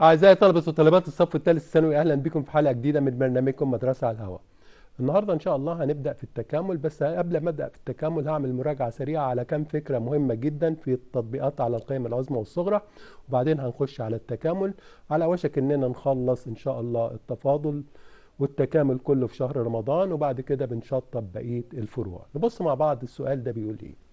أعزائي طلبة وطالبات الصف الثالث الثانوي أهلا بكم في حلقة جديدة من برنامجكم مدرسة على الهواء. النهارده إن شاء الله هنبدأ في التكامل بس قبل ما أبدأ في التكامل هعمل مراجعة سريعة على كام فكرة مهمة جدا في التطبيقات على القيم العظمى والصغرى وبعدين هنخش على التكامل على وشك إننا نخلص إن شاء الله التفاضل والتكامل كله في شهر رمضان وبعد كده بنشطب بقية الفروع. نبص مع بعض السؤال ده بيقول إيه؟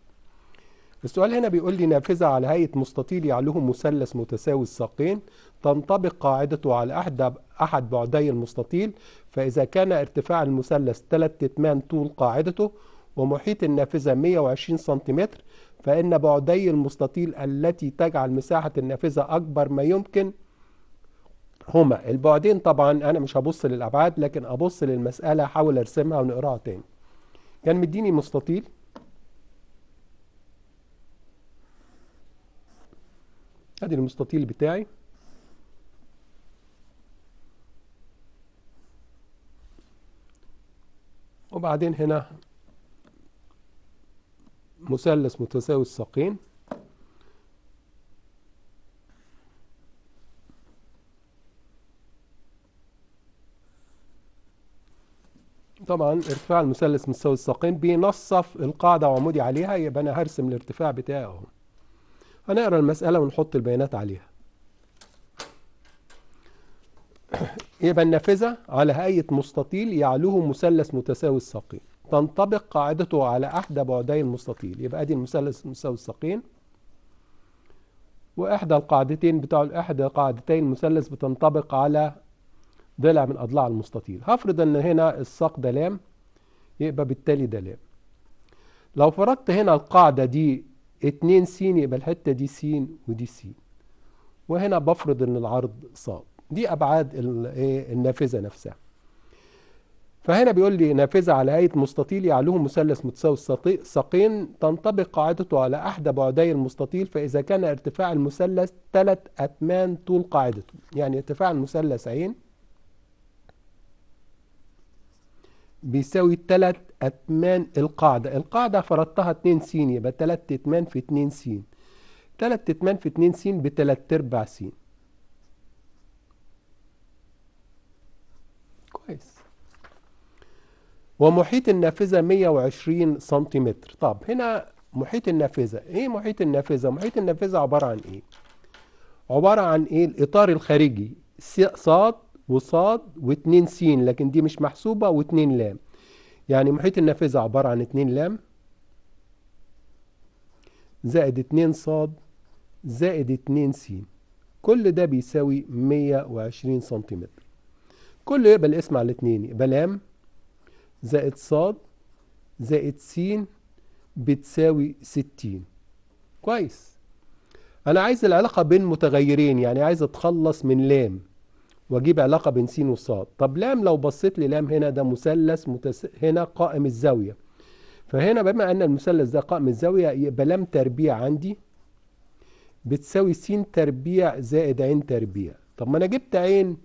السؤال هنا بيقول لي نافذة على هيئة مستطيل يعلوه مثلث متساوي الساقين تنطبق قاعدته على أحد أحد بعدي المستطيل فإذا كان ارتفاع المثلث 3 تتمان طول قاعدته ومحيط النافذة 120 سنتيمتر فإن بعدي المستطيل التي تجعل مساحة النافذة أكبر ما يمكن هما البعدين طبعا أنا مش هبص للأبعاد لكن أبص للمسألة أحاول أرسمها ونقراها تاني كان مديني مستطيل ادي المستطيل بتاعي وبعدين هنا مثلث متساوي الساقين طبعا ارتفاع المثلث متساوي الساقين بينصف القاعدة عمودي عليها يبقى انا هرسم الارتفاع بتاعه هنقرا المسألة ونحط البيانات عليها يبقى النافذة على هيئة مستطيل يعلوه مثلث متساوي الساقين تنطبق قاعدته على أحدى بعدي المستطيل يبقى أدي المثلث متساوي الساقين وإحدى القاعدتين بتاع إحدى قاعدتين المثلث بتنطبق على ضلع من أضلاع المستطيل هفرض إن هنا الساق ده لام يبقى بالتالي ده لام لو فرضت هنا القاعدة دي 2 س يبقى الحتة دي س ودي س وهنا بفرض ان العرض ص دي ابعاد إيه، النافذة نفسها فهنا بيقول لي نافذة على هيئة مستطيل يعلوه مثلث متساوي الساقين تنطبق قاعدته على أحد بعدي المستطيل فإذا كان ارتفاع المثلث ثلاث أتمان طول قاعدته يعني ارتفاع المثلث عين بيساوي 3 أتمان القاعدة القاعدة فرضتها 2 س يبقى 3 أتمان في 2 س 3 أتمان في 2 س ب 3 أرباع س كويس ومحيط النافذة 120 سنتيمتر طب هنا محيط النافذة ايه محيط النافذة محيط النافذة عبارة عن ايه عبارة عن ايه الاطار الخارجي ص وصاد واتنين س لكن دي مش محسوبة واتنين لام يعني محيط النافذة عبارة عن اتنين لام زائد اتنين صاد زائد اتنين س كل ده بيساوي مية وعشرين سنتيمتر كله يقبل اسم على الاتنين يبقى لام زائد صاد زائد س بتساوي ستين كويس انا عايز العلاقة بين متغيرين يعني عايز اتخلص من لام واجيب علاقه بين س وص طب لام لو بصيت للام هنا ده مثلث متس... هنا قائم الزاويه فهنا بما ان المثلث ده قائم الزاويه يبقى لام تربيع عندي بتساوي س تربيع زائد عين تربيع طب ما انا جبت عين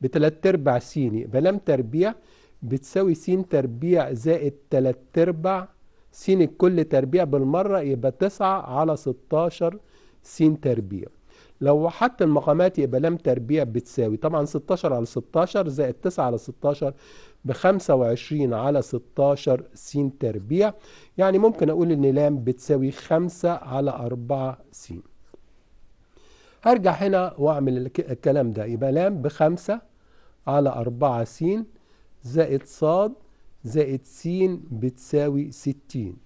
بتلات ارباع س يبقى لام تربيع بتساوي س تربيع زائد تلات ارباع س الكل تربيع بالمره يبقى تسعة على ستاشر س تربيع لو وحدت المقامات يبقى لام تربيع بتساوي طبعا 16 على 16 زائد 9 على 16 ب 25 على 16 س تربيع يعني ممكن اقول ان لام بتساوي 5 على 4 س هرجع هنا واعمل الكلام ده يبقى لام ب 5 على 4 س زائد ص زائد س بتساوي 60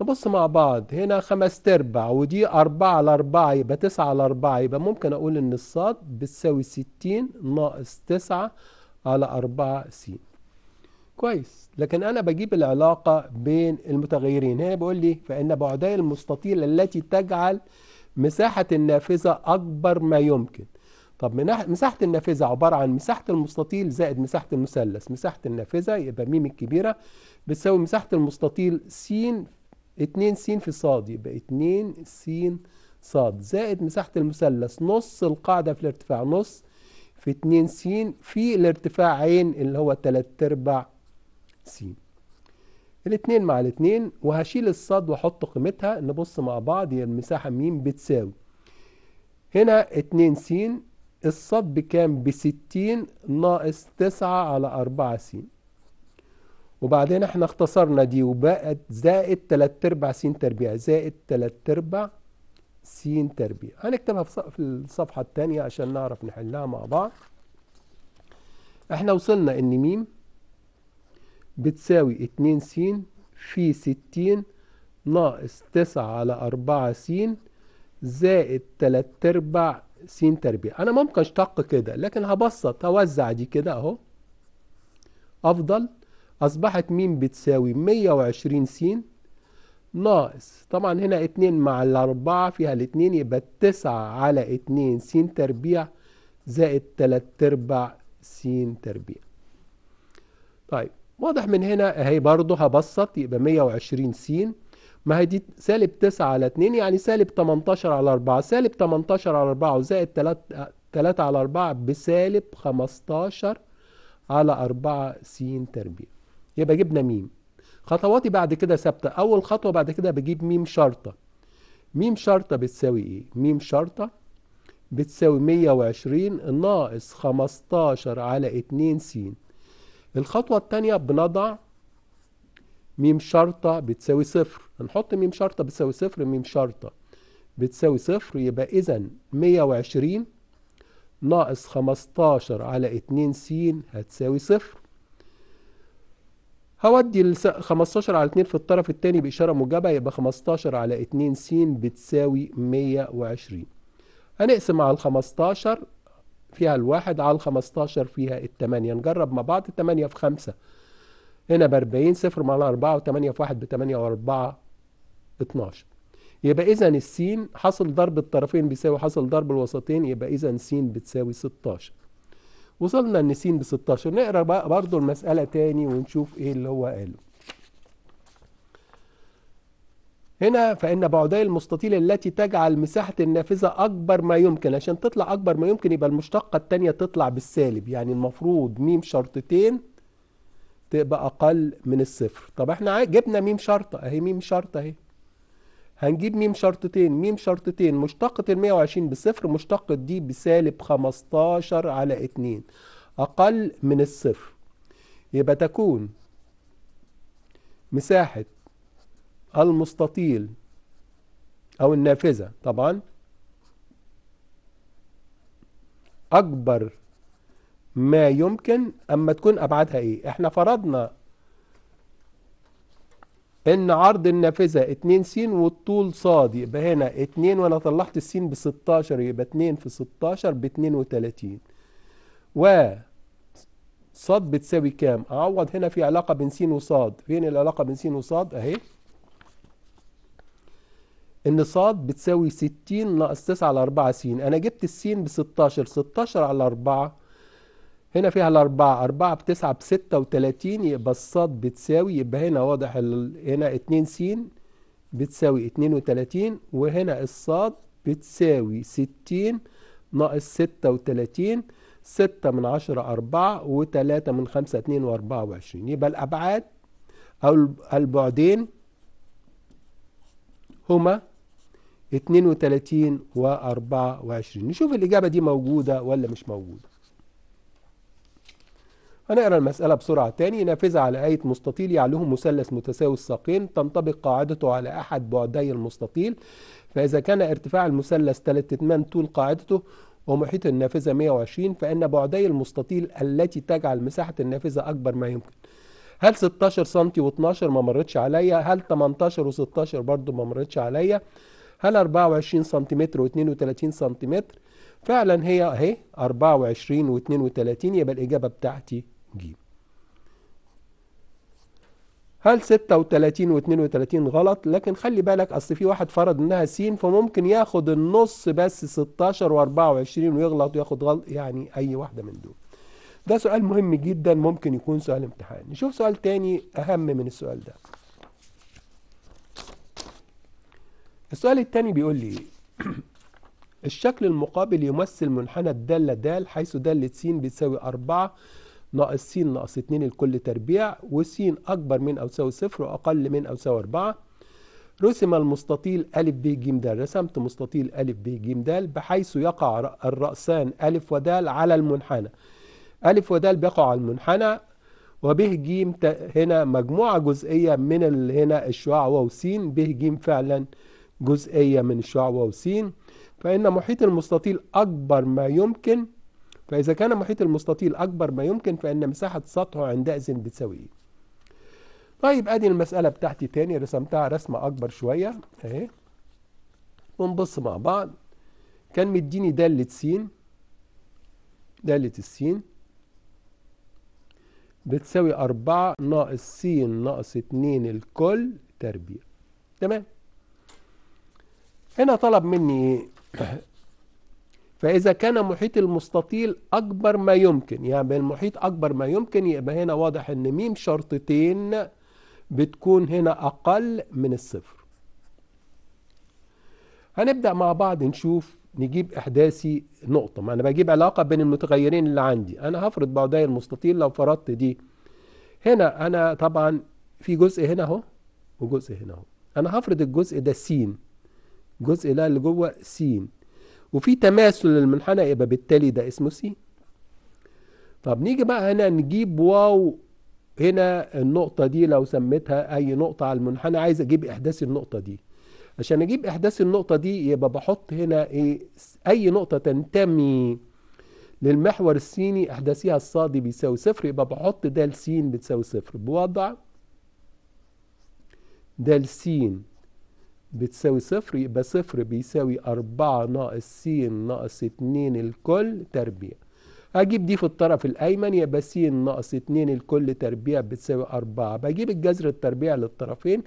نبص مع بعض هنا خمس تربع ودي أربعة على أربعة يبقى تسعة على أربعة يبقى ممكن أقول إن الصاد بتساوي ستين ناقص تسعة على أربعة س كويس لكن أنا بجيب العلاقة بين المتغيرين هنا بقول لي فإن بعدي المستطيل التي تجعل مساحة النافذة أكبر ما يمكن طب مساحة النافذة عبارة عن مساحة المستطيل زائد مساحة المثلث مساحة النافذة يبقى م الكبيرة بتساوي مساحة المستطيل س 2 س في ص يبقى 2 س ص زائد مساحة المثلث نص القاعدة في الارتفاع نص في 2 س في الارتفاع عين اللي هو 3 ارباع س الاثنين مع الاثنين وهشيل الصاد واحط قيمتها نبص مع بعض هي المساحة م بتساوي هنا 2 س الصاد بكام ب 60 ناقص 9 على 4 س وبعدين احنا اختصرنا دي وبقت زائد 3 ارباع س تربيع زائد 3 ارباع س تربيع هنكتبها في الصفحة الثانية عشان نعرف نحلها مع بعض احنا وصلنا ان م بتساوي 2 س في 60 ناقص 9 على 4 س زائد 3 ارباع س تربيع انا ممكن اشتق كده لكن هبسط اوزع دي كده اهو افضل أصبحت م بتساوي 120 س ناقص طبعا هنا 2 مع الأربعة فيها الاتنين يبقى 9 على 2 س تربيع زائد 3 أرباع س تربيع طيب واضح من هنا اهي برضه هبسط يبقى 120 س ما هي دي سالب 9 على 2 يعني سالب 18 على 4 سالب 18 على 4 وزائد 3 3 على 4 بسالب 15 على 4 س تربيع يبقى جبنا ميم خطواتي بعد كده ثابته اول خطوه بعد كده بجيب ميم شرطه ميم شرطه بتساوي ايه ميم شرطه بتساوي 120 ناقص 15 على 2 س الخطوه التانية بنضع ميم شرطه بتساوي صفر هنحط ميم شرطه بتساوي صفر ميم شرطه بتساوي صفر يبقى اذا 120 ناقص 15 على 2 س هتساوي صفر هودي ال 15 على 2 في الطرف الثاني بإشارة موجبة يبقى 15 على 2 س بتساوي 120 هنقسم على ال 15 فيها الواحد على ال 15 فيها التمانية نجرب مع بعض 8 في خمسة هنا بأربعين صفر مع و وتمانية في واحد بتمانية وأربعة اتناشر يبقى إذا السين حصل ضرب الطرفين بيساوي حصل ضرب الوسطين يبقى إذا س بتساوي 16 وصلنا النسين ب 16 نقرا بقى برضه المسألة تاني ونشوف ايه اللي هو قاله هنا فإن بعدي المستطيل التي تجعل مساحة النافذة أكبر ما يمكن عشان تطلع أكبر ما يمكن يبقى المشتقة التانية تطلع بالسالب يعني المفروض ميم شرطتين تبقى أقل من الصفر طب احنا جبنا ميم شرطة أهي ميم شرطة أهي هنجيب م شرطتين م شرطتين مشتقة ال 120 بصفر مشتقة دي بسالب 15 على 2 أقل من الصفر يبقى تكون مساحة المستطيل أو النافذة طبعا أكبر ما يمكن أما تكون أبعادها إيه؟ إحنا فرضنا ان عرض النافذه 2 س والطول ص يبقى هنا 2 وانا طلعت الس ب 16 يبقى 2 في 16 ب 32 و ص بتساوي كام اعوض هنا في علاقه بين س وص فين العلاقه بين س وص اهي ان ص بتساوي 60 ناقص 9 على 4 س انا جبت الس ب 16 16 على 4 هنا فيها الأربعة أربعة بتسعة بستة وتلاتين يبقى الصاد بتساوي يبقى هنا واضح هنا اتنين سين بتساوي اتنين وتلاتين وهنا الصاد بتساوي ستين ناقص ستة وتلاتين ستة من عشرة أربعة وتلاتة من خمسة اتنين وأربعة وعشرين يبقى الأبعاد أو البعدين هما اتنين وتلاتين وأربعة وعشرين نشوف الإجابة دي موجودة ولا مش موجودة هنقرا المسألة بسرعة تاني نافذة على آية مستطيل يعلوه مثلث متساوي الساقين تنطبق قاعدته على أحد بعدي المستطيل فإذا كان ارتفاع المثلث 3 اتمان طول قاعدته ومحيط النافذة 120 فإن بعدي المستطيل التي تجعل مساحة النافذة أكبر ما يمكن هل 16 سم و12 ما مرتش عليا هل 18 و16 برضو ما مرتش عليا هل 24 سم و32 سم فعلا هي اهي 24 و32 يبقى الإجابة بتاعتي ج هل 36 و 32 غلط لكن خلي بالك اصل في واحد فرض انها س فممكن ياخد النص بس 16 و24 ويغلط وياخد غلط يعني اي واحده من دول ده سؤال مهم جدا ممكن يكون سؤال امتحان نشوف سؤال تاني اهم من السؤال ده السؤال التاني بيقول لي الشكل المقابل يمثل منحنى الدالة د حيث دالة س بتساوي 4 ناقص س ناقص 2 لكل تربيع وس أكبر من أو يساوي صفر وأقل من أو يساوي 4 رسم المستطيل أ ب ج د رسمت مستطيل أ ب ج د بحيث يقع الرأسان أ و د على المنحنى أ و د بيقع على المنحنى وبه ج هنا مجموعة جزئية من هنا الشعاع واو س به ج فعلا جزئية من الشعاع واو س فإن محيط المستطيل أكبر ما يمكن فإذا كان محيط المستطيل أكبر ما يمكن فإن مساحة سطحه عندئذ بتساوي إيه؟ طيب أدي المسألة بتاعتي تاني رسمتها رسمة أكبر شوية أهي ونبص مع بعض كان مديني دالة س دالة الس بتساوي أربعة ناقص س ناقص اتنين الكل تربيع تمام هنا طلب مني فإذا كان محيط المستطيل أكبر ما يمكن يعني المحيط أكبر ما يمكن يبقى هنا واضح إن ميم شرطتين بتكون هنا أقل من الصفر هنبدأ مع بعض نشوف نجيب إحداثي نقطة ما أنا بجيب علاقة بين المتغيرين اللي عندي أنا هفرض بعضي المستطيل لو فرضت دي هنا أنا طبعا في جزء هنا أهو وجزء هنا أهو أنا هفرض الجزء ده س الجزء ده اللي جوه س وفي تماثل للمنحنى يبقى بالتالي ده اسمه سي طب نيجي بقى هنا نجيب واو هنا النقطة دي لو سميتها أي نقطة على المنحنى عايز أجيب إحداث النقطة دي عشان أجيب إحداث النقطة دي يبقى بحط هنا إيه أي نقطة تنتمي للمحور السيني إحداثها الصادي بيساوي صفر يبقى بحط د س بتساوي صفر بوضع د س بتساوي صفر يبقى صفر بيساوي أربعة ناقص س ناقص اتنين الكل تربيع أجيب دي في الطرف الأيمن يبقى س ناقص اتنين الكل تربيع بتساوي أربعة بجيب الجذر التربيع للطرفين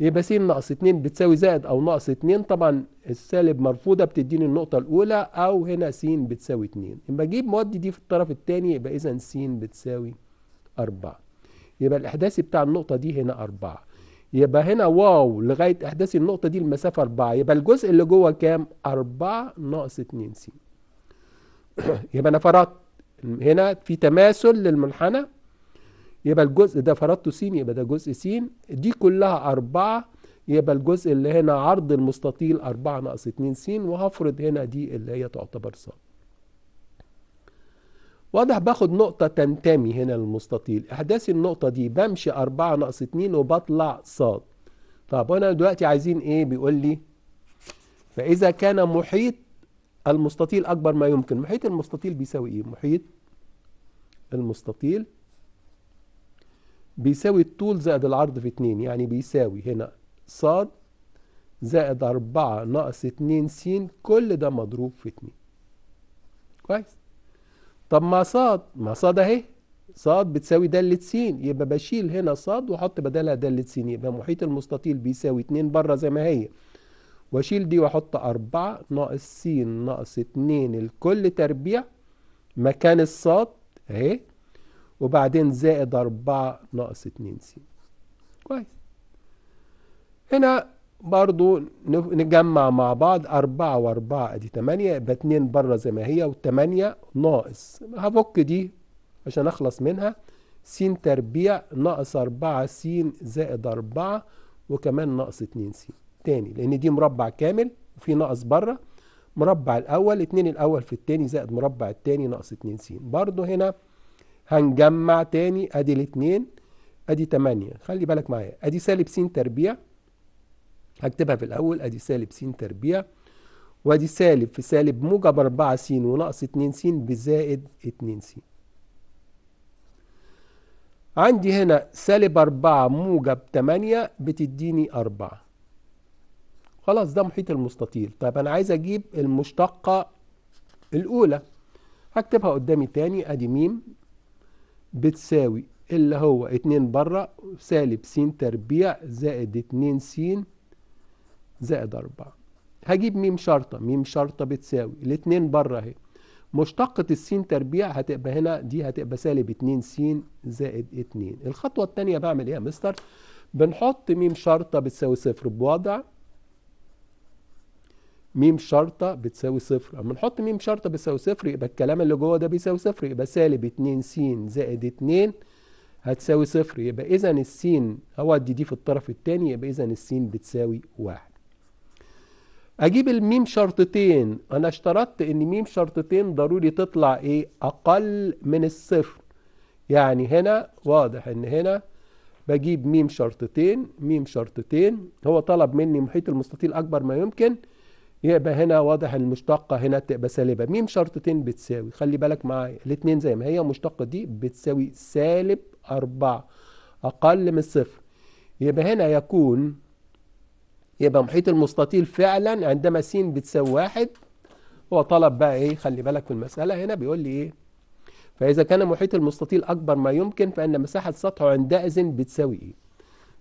يبقى س ناقص اتنين بتساوي زائد أو ناقص اتنين طبعا السالب مرفوضة بتديني النقطة الأولى أو هنا س بتساوي اتنين اما أجيب مودي دي في الطرف التاني يبقى إذا س بتساوي أربعة يبقى الإحداثي بتاع النقطة دي هنا أربعة يبقى هنا واو لغاية إحداث النقطة دي المسافة 4 يبقى الجزء اللي جوه كام؟ 4 ناقص 2 س يبقى أنا فرضت هنا في تماثل للمنحنى يبقى الجزء ده فرضته س يبقى ده جزء س دي كلها 4 يبقى الجزء اللي هنا عرض المستطيل 4 ناقص 2 س وهفرض هنا دي اللي هي تعتبر ص واضح باخد نقطة تنتمي هنا للمستطيل احداث النقطة دي بمشي أربعة ناقص اتنين وبطلع صاد طب وانا دلوقتي عايزين ايه بيقول لي فاذا كان محيط المستطيل اكبر ما يمكن محيط المستطيل بيساوي ايه محيط المستطيل بيساوي الطول زائد العرض في اتنين يعني بيساوي هنا ص زائد أربعة ناقص اتنين س كل ده مضروب في اتنين كويس طب ما صاد ما صاد اهي صاد بتساوي دالة س يبقى بشيل هنا صاد واحط بدلها دالة س يبقى محيط المستطيل بيساوي 2 بره زي ما هي واشيل دي واحط 4 ناقص س ناقص 2 الكل تربيع مكان الصاد اهي وبعدين زائد 4 ناقص 2 س كويس هنا برضو نجمع مع بعض أربعة وأربعة أدي تمانية يبقى اتنين بره زي ما هي والتمانية ناقص هفك دي عشان أخلص منها س تربيع ناقص أربعة س زائد أربعة وكمان ناقص اتنين س تاني لأن دي مربع كامل وفي ناقص بره مربع الأول اتنين الأول في التاني زائد مربع التاني ناقص اتنين س برضو هنا هنجمع تاني أدي الاتنين أدي تمانية خلي بالك معايا أدي سالب س تربيع هكتبها في الأول أدي سالب س تربيع وأدي سالب في سالب موجب 4 س وناقص 2 س بزائد 2 س عندي هنا سالب 4 موجب 8 بتديني 4 خلاص ده محيط المستطيل طب أنا عايز أجيب المشتقة الأولى هكتبها قدامي تاني أدي ميم بتساوي اللي هو اتنين بره سالب س تربيع زائد اتنين س زائد 4 هجيب م شرطة م شرطة بتساوي الاتنين بره اهي مشتقة السين تربيع هتبقى هنا دي هتبقى سالب 2 س زائد 2 الخطوة التانية بعمل ايه يا مستر؟ بنحط م شرطة بتساوي صفر بوضع م شرطة بتساوي صفر اما نحط م شرطة بتساوي صفر يبقى الكلام اللي جوه ده بيساوي صفر يبقى سالب 2 س زائد 2 هتساوي صفر يبقى اذا السين اودي دي في الطرف التاني يبقى اذا السين بتساوي واحد اجيب الميم شرطتين انا اشترطت ان ميم شرطتين ضروري تطلع ايه اقل من الصفر يعني هنا واضح ان هنا بجيب ميم شرطتين ميم شرطتين هو طلب مني محيط المستطيل اكبر ما يمكن يبقى هنا واضح المشتقه هنا تبقى سالبه ميم شرطتين بتساوي خلي بالك معايا الاثنين زي ما هي المشتقه دي بتساوي سالب 4 اقل من الصفر يبقى هنا يكون يبقى محيط المستطيل فعلا عندما س بتساوي واحد هو طلب بقى ايه خلي بالك في المسألة هنا بيقول لي ايه فإذا كان محيط المستطيل أكبر ما يمكن فإن مساحة سطحه عندئذ بتساوي ايه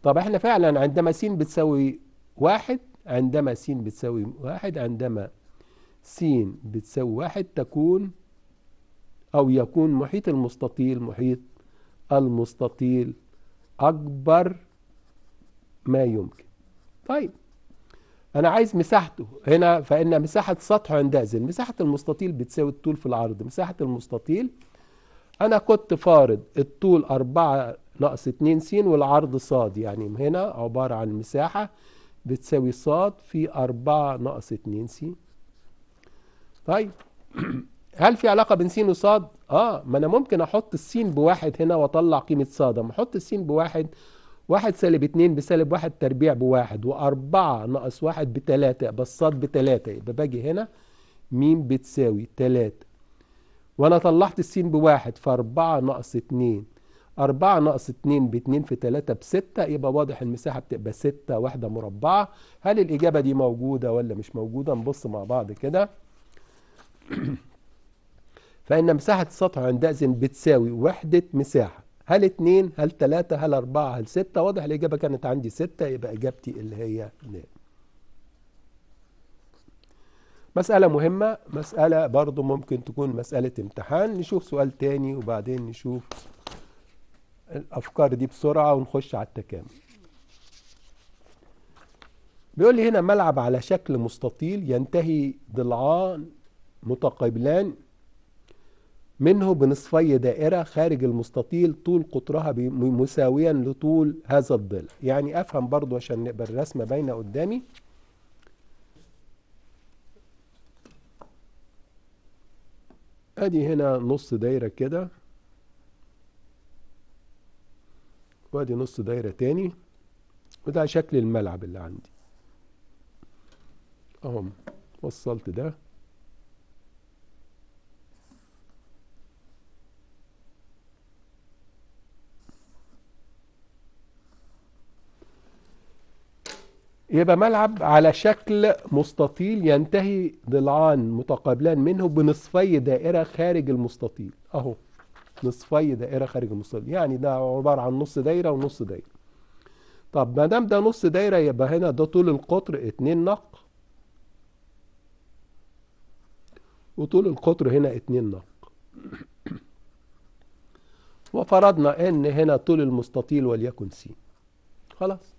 طب احنا فعلا عندما س بتساوي واحد عندما س بتساوي واحد عندما س بتساوي واحد تكون أو يكون محيط المستطيل محيط المستطيل أكبر ما يمكن طيب انا عايز مساحته هنا فان مساحه سطحه عندئذ مساحه المستطيل بتساوي الطول في العرض مساحه المستطيل انا كنت فارض الطول 4 ناقص 2 س والعرض صاد يعني هنا عباره عن مساحه بتساوي صاد في 4 ناقص 2 س طيب هل في علاقه بين س وصاد اه ما انا ممكن احط السين بواحد هنا واطلع قيمه صاد اما احط السين بواحد واحد سالب اتنين بسالب واحد تربيع بواحد واربعة ناقص واحد بتلاتة بساط بتلاتة يبقى باجي هنا م بتساوي تلاتة وانا طلعت السين بواحد فاربعة ناقص اتنين أربعة ناقص اتنين باتنين في تلاتة بستة يبقى واضح المساحة بتبقى ستة واحدة مربعة هل الإجابة دي موجودة ولا مش موجودة نبص مع بعض كده فإن مساحة السطح عندئذ بتساوي وحدة مساحة هل اتنين هل تلاتة هل أربعة هل ستة واضح الإجابة كانت عندي ستة يبقى إجابتي اللي هي نعم مسألة مهمة مسألة برضو ممكن تكون مسألة امتحان نشوف سؤال تاني وبعدين نشوف الأفكار دي بسرعة ونخش على التكامل بيقول لي هنا ملعب على شكل مستطيل ينتهي ضلعان متقابلان منه بنصفي دائرة خارج المستطيل طول قطرها مساويا لطول هذا الضلع يعني أفهم برضو عشان نقبل الرسمة باينة قدامي ادي هنا نص دايرة كده وادي نص دايرة تاني وده شكل الملعب اللي عندي اهم وصلت ده يبقى ملعب على شكل مستطيل ينتهي ضلعان متقابلان منه بنصفي دائرة خارج المستطيل اهو نصفي دائرة خارج المستطيل يعني ده عبارة عن نص دايرة ونص دايرة طب ما دام ده نص دايرة يبقى هنا ده طول القطر اتنين نق وطول القطر هنا اتنين نق وفرضنا ان هنا طول المستطيل وليكن س خلاص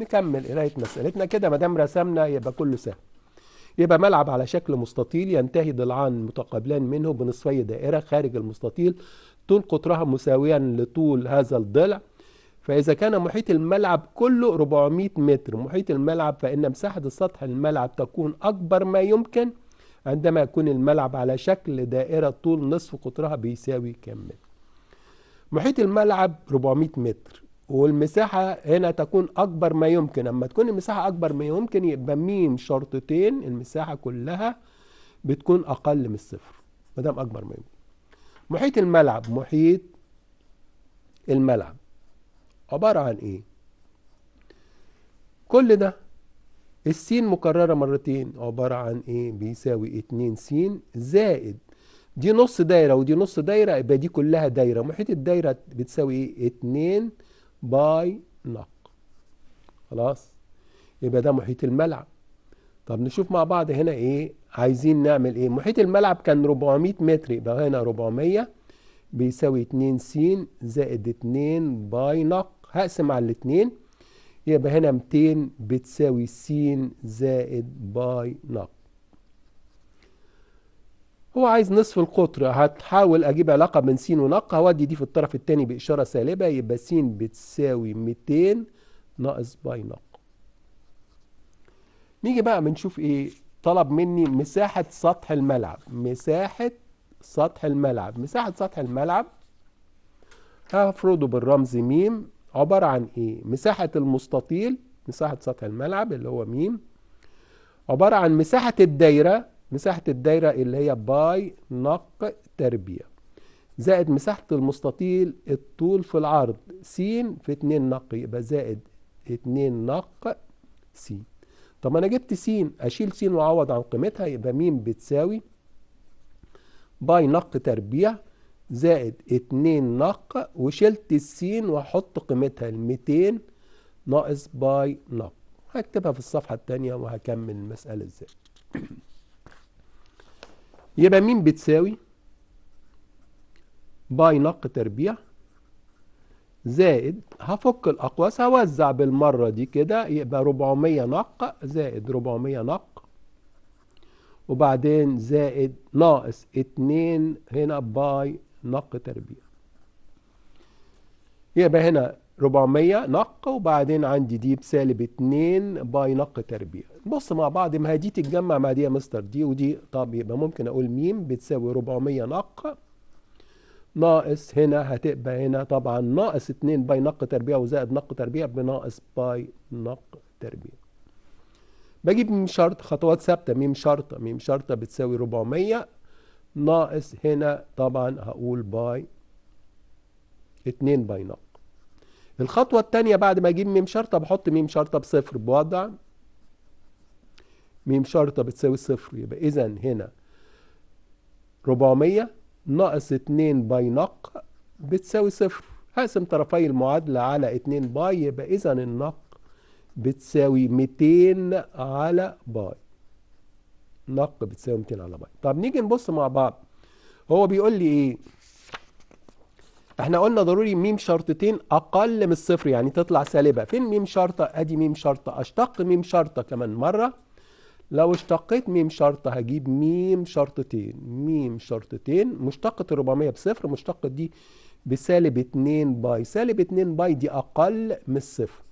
نكمل قرايه مسألتنا كده ما دام رسمنا يبقى كله سهل يبقى ملعب على شكل مستطيل ينتهي ضلعان متقابلان منه بنصفي دائرة خارج المستطيل طول قطرها مساويا لطول هذا الضلع فإذا كان محيط الملعب كله 400 متر محيط الملعب فإن مساحة سطح الملعب تكون أكبر ما يمكن عندما يكون الملعب على شكل دائرة طول نصف قطرها بيساوي كم متر محيط الملعب 400 متر والمساحة هنا تكون أكبر ما يمكن أما تكون المساحة أكبر ما يمكن يبقى ميم شرطتين المساحة كلها بتكون أقل من الصفر ما دام أكبر ما يمكن محيط الملعب محيط الملعب عبارة عن إيه؟ كل ده السين مكررة مرتين عبارة عن إيه؟ بيساوي اتنين سين زائد دي نص دايرة ودي نص دايرة يبقى دي كلها دايرة محيط الدايرة بتساوي إيه؟ اتنين باي نق خلاص يبقى ده محيط الملعب طب نشوف مع بعض هنا ايه عايزين نعمل ايه محيط الملعب كان 400 متر يبقى هنا 400 بيساوي 2 س زائد 2 باي نق هقسم على الاثنين يبقى هنا 200 بتساوي س زائد باي نق هو عايز نصف القطر هتحاول اجيب علاقة من س ونق هودي دي في الطرف الثاني بإشارة سالبة يبقى س بتساوي 200 ناقص باي نق نيجي بقى بنشوف ايه طلب مني مساحة سطح الملعب مساحة سطح الملعب مساحة سطح الملعب هفرضه بالرمز م عبارة عن ايه مساحة المستطيل مساحة سطح الملعب اللي هو م عبارة عن مساحة الدايرة مساحة الدايرة اللي هي باي نق تربيع زائد مساحة المستطيل الطول في العرض س في 2 نق يبقى زائد 2 نق س طب انا جبت س اشيل س واعوض عن قيمتها يبقى م بتساوي باي نق تربيع زائد 2 نق وشلت الس واحط قيمتها ال 200 ناقص باي نق هكتبها في الصفحة التانية وهكمل المسألة ازاي يبقى مين بتساوي باي نق تربيع زائد هفك الأقواس هوزع بالمرة دي كده يبقى 400 نق زائد 400 نق وبعدين زائد ناقص 2 هنا باي نق تربيع يبقى هنا 400 نق وبعدين عندي دي بسالب 2 باي نق تربيع نبص مع بعض ما دي تتجمع مع دي يا مستر دي ودي طب يبقى ممكن اقول م بتساوي 400 نق ناقص هنا هتبقى هنا طبعا ناقص 2 باي نق تربيع وزائد نق تربيع بناقص باي نق تربيع بجيب م شرط خطوات ثابته م شرطه م شرطه بتساوي 400 ناقص هنا طبعا هقول باي 2 باي نق الخطوة التانية بعد ما اجيب ميم شرطة بحط ميم شرطة بصفر بوضع ميم شرطة بتساوي صفر يبقى إذا هنا 400 ناقص 2 باي نق بتساوي صفر هقسم طرفي المعادلة على 2 باي يبقى إذا النق بتساوي 200 على باي نق بتساوي 200 على باي طب نيجي نبص مع بعض هو بيقول لي إيه احنا قلنا ضروري ميم شرطتين اقل من الصفر يعني تطلع سالبه فين ميم شرطه ادي ميم شرطه اشتق ميم شرطه كمان مره لو اشتقيت ميم شرطه هجيب ميم شرطتين ميم شرطتين مشتقه ال 400 بصفر مشتقه دي بسالب 2 باي سالب 2 باي دي اقل من الصفر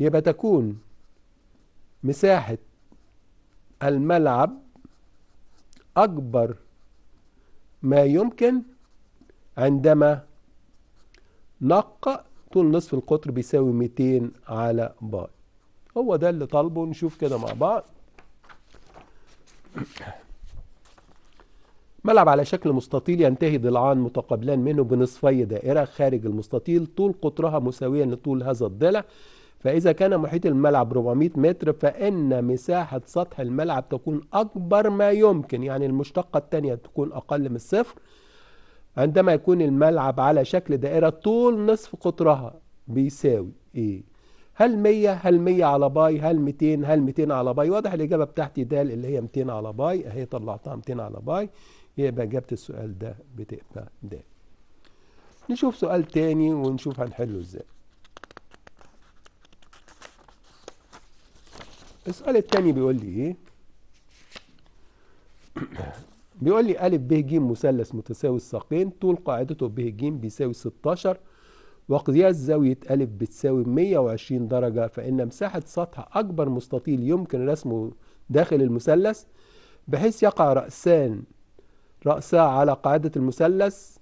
يبقى تكون مساحه الملعب اكبر ما يمكن عندما نق طول نصف القطر بيساوي 200 على باي هو ده اللي طالبه نشوف كده مع بعض ملعب على شكل مستطيل ينتهي ضلعان متقابلان منه بنصفي دائرة خارج المستطيل طول قطرها مساويا لطول هذا الضلع فإذا كان محيط الملعب 400 متر فإن مساحة سطح الملعب تكون أكبر ما يمكن يعني المشتقة الثانية تكون أقل من الصفر عندما يكون الملعب على شكل دائرة طول نصف قطرها بيساوي ايه هل 100 هل 100 على باي هل 200 هل 200 على باي واضح الإجابة بتاعتي د اللي هي 200 على باي اهي طلعتها 200 على باي يبقى إجابة السؤال ده بتبقى د نشوف سؤال تاني ونشوف هنحله ازاي السؤال التاني بيقول لي ايه بيقول لي أ ب ج مثلث متساوي الساقين طول قاعدته ب ج بيساوي 16 وقياس زاوية أ بتساوي 120 درجة فإن مساحة سطح أكبر مستطيل يمكن رسمه داخل المثلث بحيث يقع رأسان رأسا على قاعدة المثلث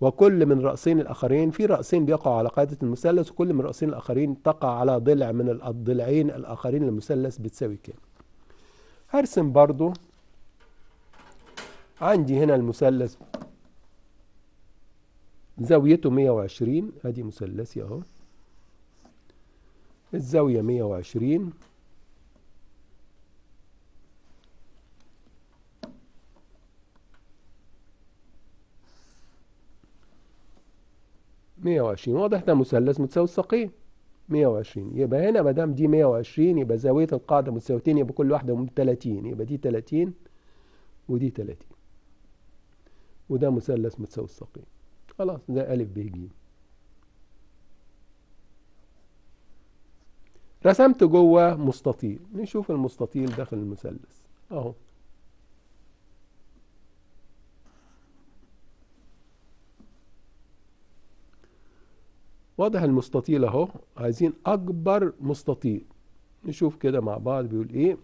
وكل من رأسين الآخرين في رأسين بيقعوا على قاعدة المثلث وكل من رأسين الآخرين تقع على ضلع من الضلعين الآخرين المثلث بتساوي كام هرسم برضو عندي هنا المثلث زاويته 120 ادي مثلثي اهو الزاوية 120 120 واضح ده مثلث متساوي الساقين 120 يبقى هنا ما دام دي 120 يبقى زاوية القاعدة متساويتين يبقى كل واحدة 30 يبقى دي 30 ودي 30 وده مثلث متساوي الساقين خلاص ده ألف ب ج رسمت جوه مستطيل نشوف المستطيل داخل المثلث اهو واضح المستطيل اهو عايزين اكبر مستطيل نشوف كده مع بعض بيقول ايه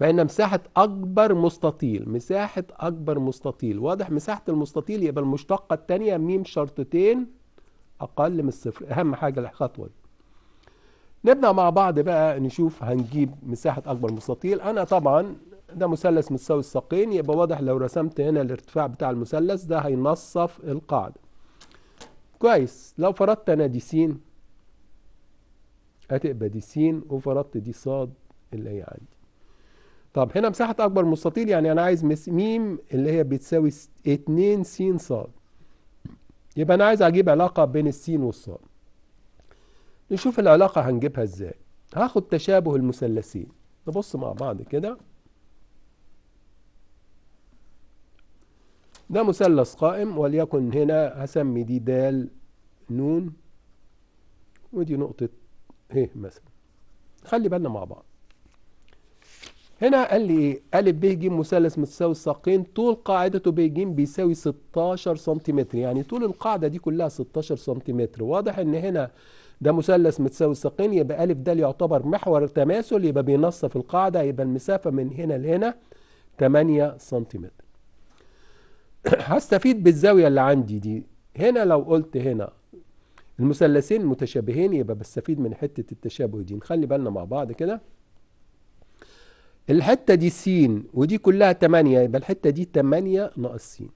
فإن مساحة أكبر مستطيل مساحة أكبر مستطيل واضح مساحة المستطيل يبقى المشتقة الثانية ميم شرطتين أقل من الصفر أهم حاجة الخطوة دي نبدأ مع بعض بقى نشوف هنجيب مساحة أكبر مستطيل أنا طبعا ده مثلث متساوي الساقين يبقى واضح لو رسمت هنا الارتفاع بتاع المثلث ده هينصف القاعدة كويس لو فرضت أنا دي س هتبقى دي س وفرضت دي ص اللي هي عندي طب هنا مساحة أكبر مستطيل يعني أنا عايز مس م اللي هي بتساوي 2 س ص يبقى أنا عايز أجيب علاقة بين السين والص. نشوف العلاقة هنجيبها إزاي هاخد تشابه المثلثين نبص مع بعض كده ده مثلث قائم وليكن هنا هسمي دي د ن ودي نقطة ه مثلا خلي بالنا مع بعض هنا قال لي ايه ا ب ج مثلث متساوي الساقين طول قاعدته ب ج بيساوي 16 سنتيمتر يعني طول القاعده دي كلها 16 سنتيمتر واضح ان هنا ده مثلث متساوي الساقين يبقى ا ده يعتبر محور تماثل يبقى بينصف القاعده يبقى المسافه من هنا لهنا 8 سنتيمتر هستفيد بالزاويه اللي عندي دي هنا لو قلت هنا المثلثين متشابهين يبقى بستفيد من حته التشابه دي نخلي بالنا مع بعض كده الحتة دي سين ودي كلها تمانية يبقى الحتة دي تمانية ناقص سين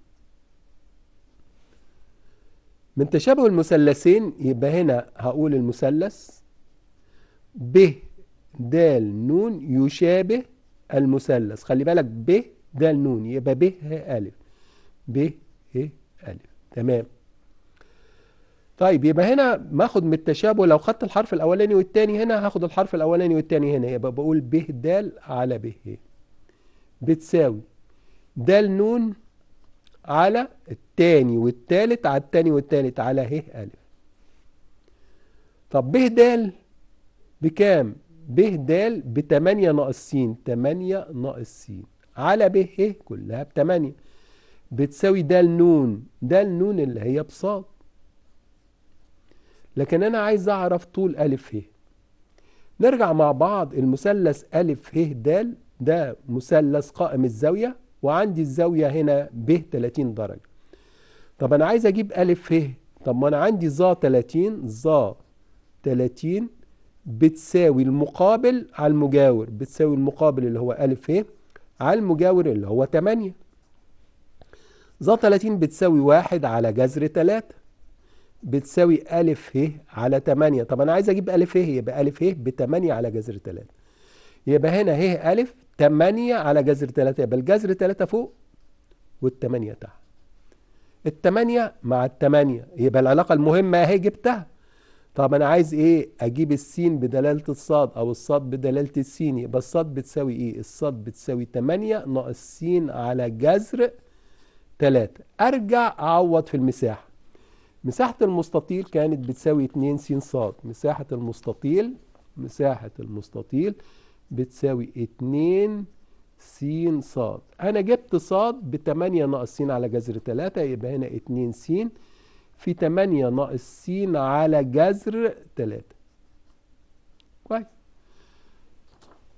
من تشابه المثلثين يبقى هنا هقول المثلث ب د ن يشابه المثلث خلي بالك ب د ن يبقى ب ه أ ب ه أ تمام طيب يبقى هنا ماخد من التشابه لو خدت الحرف الاولاني والتاني هنا هاخد الحرف الاولاني والتاني هنا يبقى بقول ب د على ب بتساوي د ن على التاني والتالت على التاني والتالت على ه ألف طب ب د بكام ب د ب 8 ناقص س 8 ناقص س على ب ه كلها ب 8 بتساوي د ن د ن اللي هي بصاد لكن أنا عايز أعرف طول ألف ه نرجع مع بعض المثلث ألف ه د ده مثلث قائم الزاوية وعندي الزاوية هنا ب 30 درجة طب أنا عايز أجيب ألف ه طب ما أنا عندي ظا 30 ظا 30 بتساوي المقابل على المجاور بتساوي المقابل اللي هو ألف ه على المجاور اللي هو 8 ظا 30 بتساوي 1 على جذر 3 بتساوي أ ه على 8 طب أنا عايز أجيب أ ه يبقى أ ه ب 8 على جذر 3 يبقى هنا ه أ 8 على جذر 3 يبقى الجذر 3 فوق وال 8 تحت ال 8 مع ال 8 يبقى العلاقة المهمة اهي جبتها طب انا عايز ايه اجيب السين بدلالة الصاد او الصاد بدلالة السين يبقى الصاد بتساوي ايه الصاد بتساوي 8 ناقص س على جذر 3 ارجع اعوض في المساحة مساحة المستطيل كانت بتساوي 2 س ص مساحة المستطيل مساحة المستطيل بتساوي 2 س ص أنا جبت ص ب 8 ناقص س على جذر 3 يبقى هنا 2 س في 8 ناقص س على جذر 3 كويس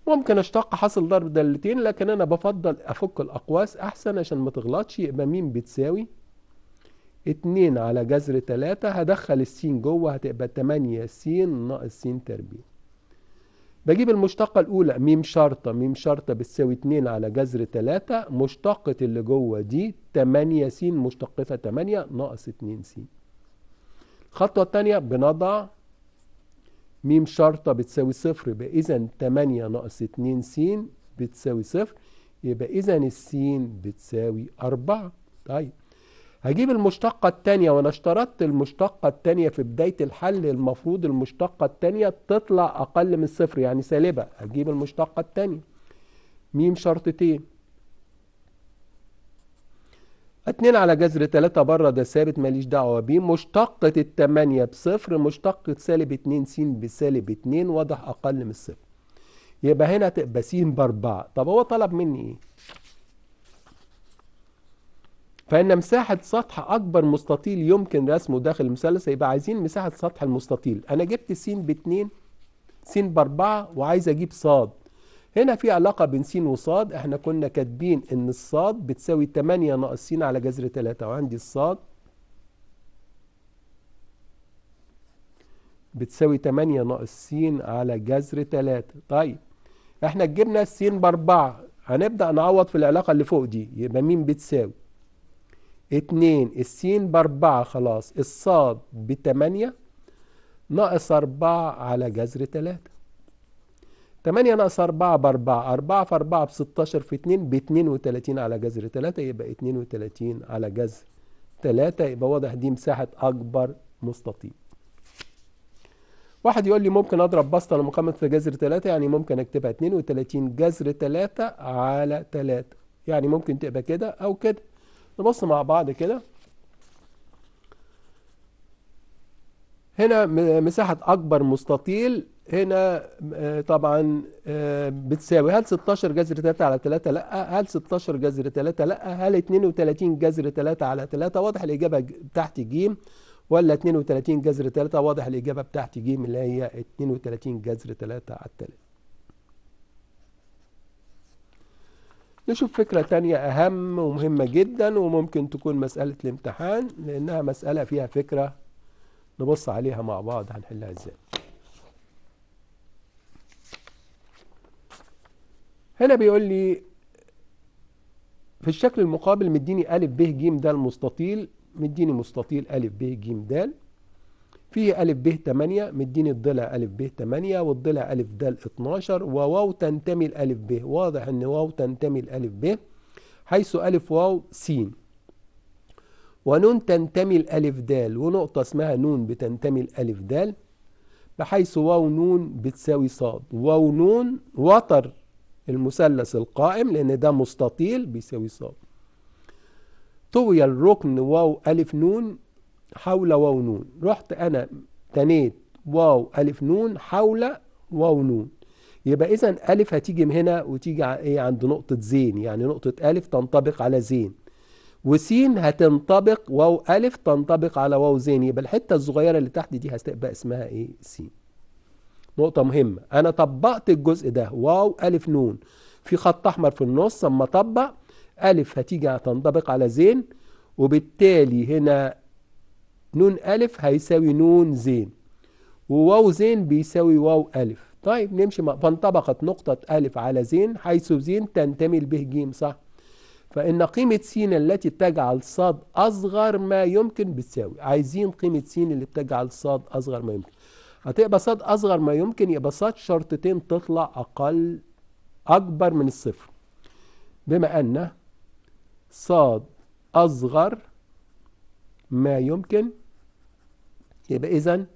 ممكن اشتق حاصل ضرب دالتين لكن انا بفضل افك الاقواس احسن عشان ما تغلطش يبقى م بتساوي 2 على جذر تلاتة هدخل السين جوه هتبقى تمانية س ناقص س تربيع بجيب المشتقة الأولى م شرطة م شرطة بتساوي اتنين على جذر تلاتة مشتقة اللي جوه دي تمانية س مشتقتها تمانية ناقص اتنين س الخطوة التانية بنضع م شرطة بتساوي صفر يبقى إذا تمانية ناقص اتنين س بتساوي صفر يبقى إذا السين بتساوي أربعة طيب هجيب المشتقة التانية وانا اشترطت المشتقة التانية في بداية الحل المفروض المشتقة التانية تطلع اقل من الصفر يعني سالبة هجيب المشتقة التانية ميم شرطتين اتنين على جذر تلاتة بره ده ثابت ماليش دعوة بيه مشتقة التمانية بصفر مشتقة سالب اتنين س بسالب اتنين واضح اقل من الصفر يبقى هنا تبقى س باربعة طب هو طلب مني ايه فإن مساحة سطح أكبر مستطيل يمكن رسمه داخل المثلث يبقى عايزين مساحة سطح المستطيل أنا جبت س ب2 س ب4 وعايز أجيب ص هنا في علاقة بين س وص احنا كنا كاتبين ان الص بتساوي 8 ناقص س على جذر 3 وعندي الص بتساوي 8 ناقص س على جذر 3 طيب احنا جبنا س ب4 هنبدأ نعوض في العلاقة اللي فوق دي يبقى مين بتساوي اتنين السين باربعة خلاص الصاد بتمانية ناقص أربعة على جذر تلاتة تمانية ناقص أربعة بأربعة أربعة في أربعة بستاشر في اتنين باتنين وتلاتين على جذر تلاتة يبقى اتنين وتلاتين على جذر تلاتة يبقى واضح دي مساحة أكبر مستطيل واحد يقول لي ممكن أضرب بسطة لمقامة في جذر تلاتة يعني ممكن أكتبها اتنين وتلاتين جذر تلاتة على تلاتة يعني ممكن تبقى كده أو كده نبص مع بعض كده هنا مساحة أكبر مستطيل هنا آه، طبعا آه، بتساوي هل 16 جذر 3 على 3 لا هل 16 جذر 3 لا هل 32 جذر 3 على 3 واضح الإجابة تحت ج ولا 32 جذر 3 واضح الإجابة بتاعت ج اللي هي 32 جذر 3 على 3 نشوف فكرة تانية أهم ومهمة جدا وممكن تكون مسألة الامتحان لأنها مسألة فيها فكرة نبص عليها مع بعض هنحلها ازاي هنا بيقول لي في الشكل المقابل مديني أ ب ج د مستطيل مديني مستطيل أ ب ج د في ألف ب 8 مديني الضلع ألف ب 8 والضلع ألف د 12 وواو تنتمي لألف ب واضح إن واو تنتمي لألف ب حيث ألف واو س ونون تنتمي لألف د ونقطة اسمها نون بتنتمي لألف د بحيث واو نون بتساوي ص واو نون وتر المثلث القائم لأن ده مستطيل بيساوي ص طوي الركن واو ألف نون حول واو نون رحت انا تنيت واو الف نون حول واو نون يبقى اذا الف هتيجي من هنا وتيجي ايه عند نقطه زين يعني نقطه الف تنطبق على زين وسين هتنطبق واو الف تنطبق على واو زين يبقى الحته الصغيره اللي تحت دي هتبقى اسمها ايه سين نقطه مهمه انا طبقت الجزء ده واو الف نون في خط احمر في النص اما اطبق الف هتيجي تنطبق على زين وبالتالي هنا نون ألف هيساوي نون زين وواو زين بيساوي واو ألف طيب نمشي مع فانطبقت نقطة ألف على زين حيث زين تنتمي لبه جيم صح فإن قيمة س التي تجعل صاد أصغر ما يمكن بتساوي عايزين قيمة س اللي بتجعل صاد أصغر ما يمكن هتبقى صاد أصغر ما يمكن يبقى صاد شرطتين تطلع أقل أكبر من الصفر بما أن صاد أصغر ما يمكن يبقى إذا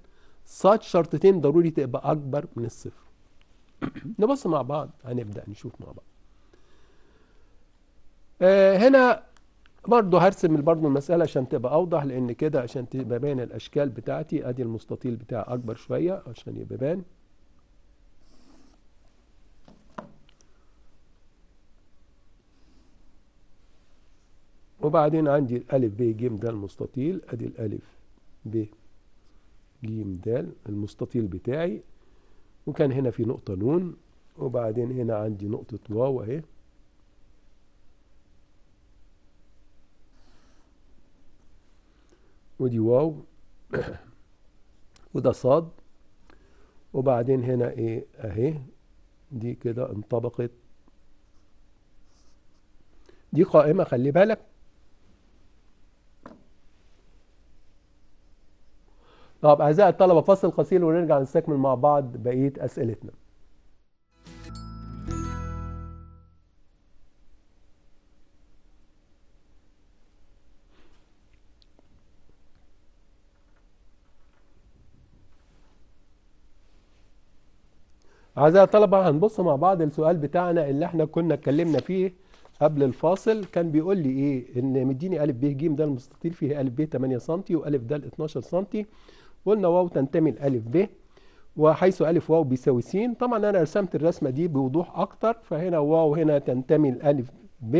ص شرطتين ضروري تبقى أكبر من الصفر نبص مع بعض هنبدأ نشوف مع بعض آه هنا برضه هرسم برضه المسألة عشان تبقى أوضح لأن كده عشان تبقى باين الأشكال بتاعتي أدي المستطيل بتاعي أكبر شوية عشان يبقى باين وبعدين عندي الألف ب ج ده المستطيل أدي الألف ب ج د المستطيل بتاعي وكان هنا في نقطة نون وبعدين هنا عندي نقطة واو اهي ودي واو وده صاد وبعدين هنا ايه اهي دي كده انطبقت دي قائمة خلي بالك طب أعزائي الطلبة فصل قصير ونرجع نستكمل مع بعض بقية أسئلتنا أعزائي الطلبة هنبص مع بعض السؤال بتاعنا اللي احنا كنا اتكلمنا فيه قبل الفاصل كان بيقول لي ايه ان مديني ا ب ج ده المستطيل فيه ا ب 8 سم ا د 12 سم قلنا واو تنتمي لألف ب وحيث ألف واو بيساوي س طبعا أنا رسمت الرسمة دي بوضوح أكتر فهنا واو هنا تنتمي لألف ب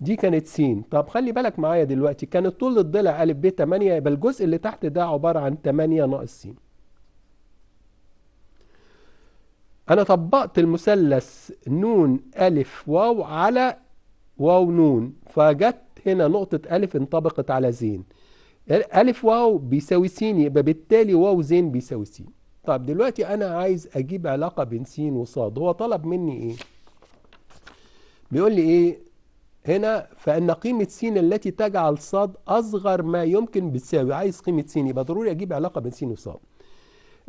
دي كانت س طب خلي بالك معايا دلوقتي كانت طول الضلع ألف ب 8 يبقى الجزء اللي تحت ده عبارة عن 8 ناقص س أنا طبقت المثلث نون ألف واو على واو نون فجت هنا نقطة ألف انطبقت على زين ألف واو بيساوي س يبقى بالتالي واو ز بيساوي س طب دلوقتي أنا عايز أجيب علاقة بين س وصاد هو طلب مني إيه؟ بيقول لي إيه؟ هنا فإن قيمة س التي تجعل صاد أصغر ما يمكن بتساوي عايز قيمة س يبقى ضروري أجيب علاقة بين س وصاد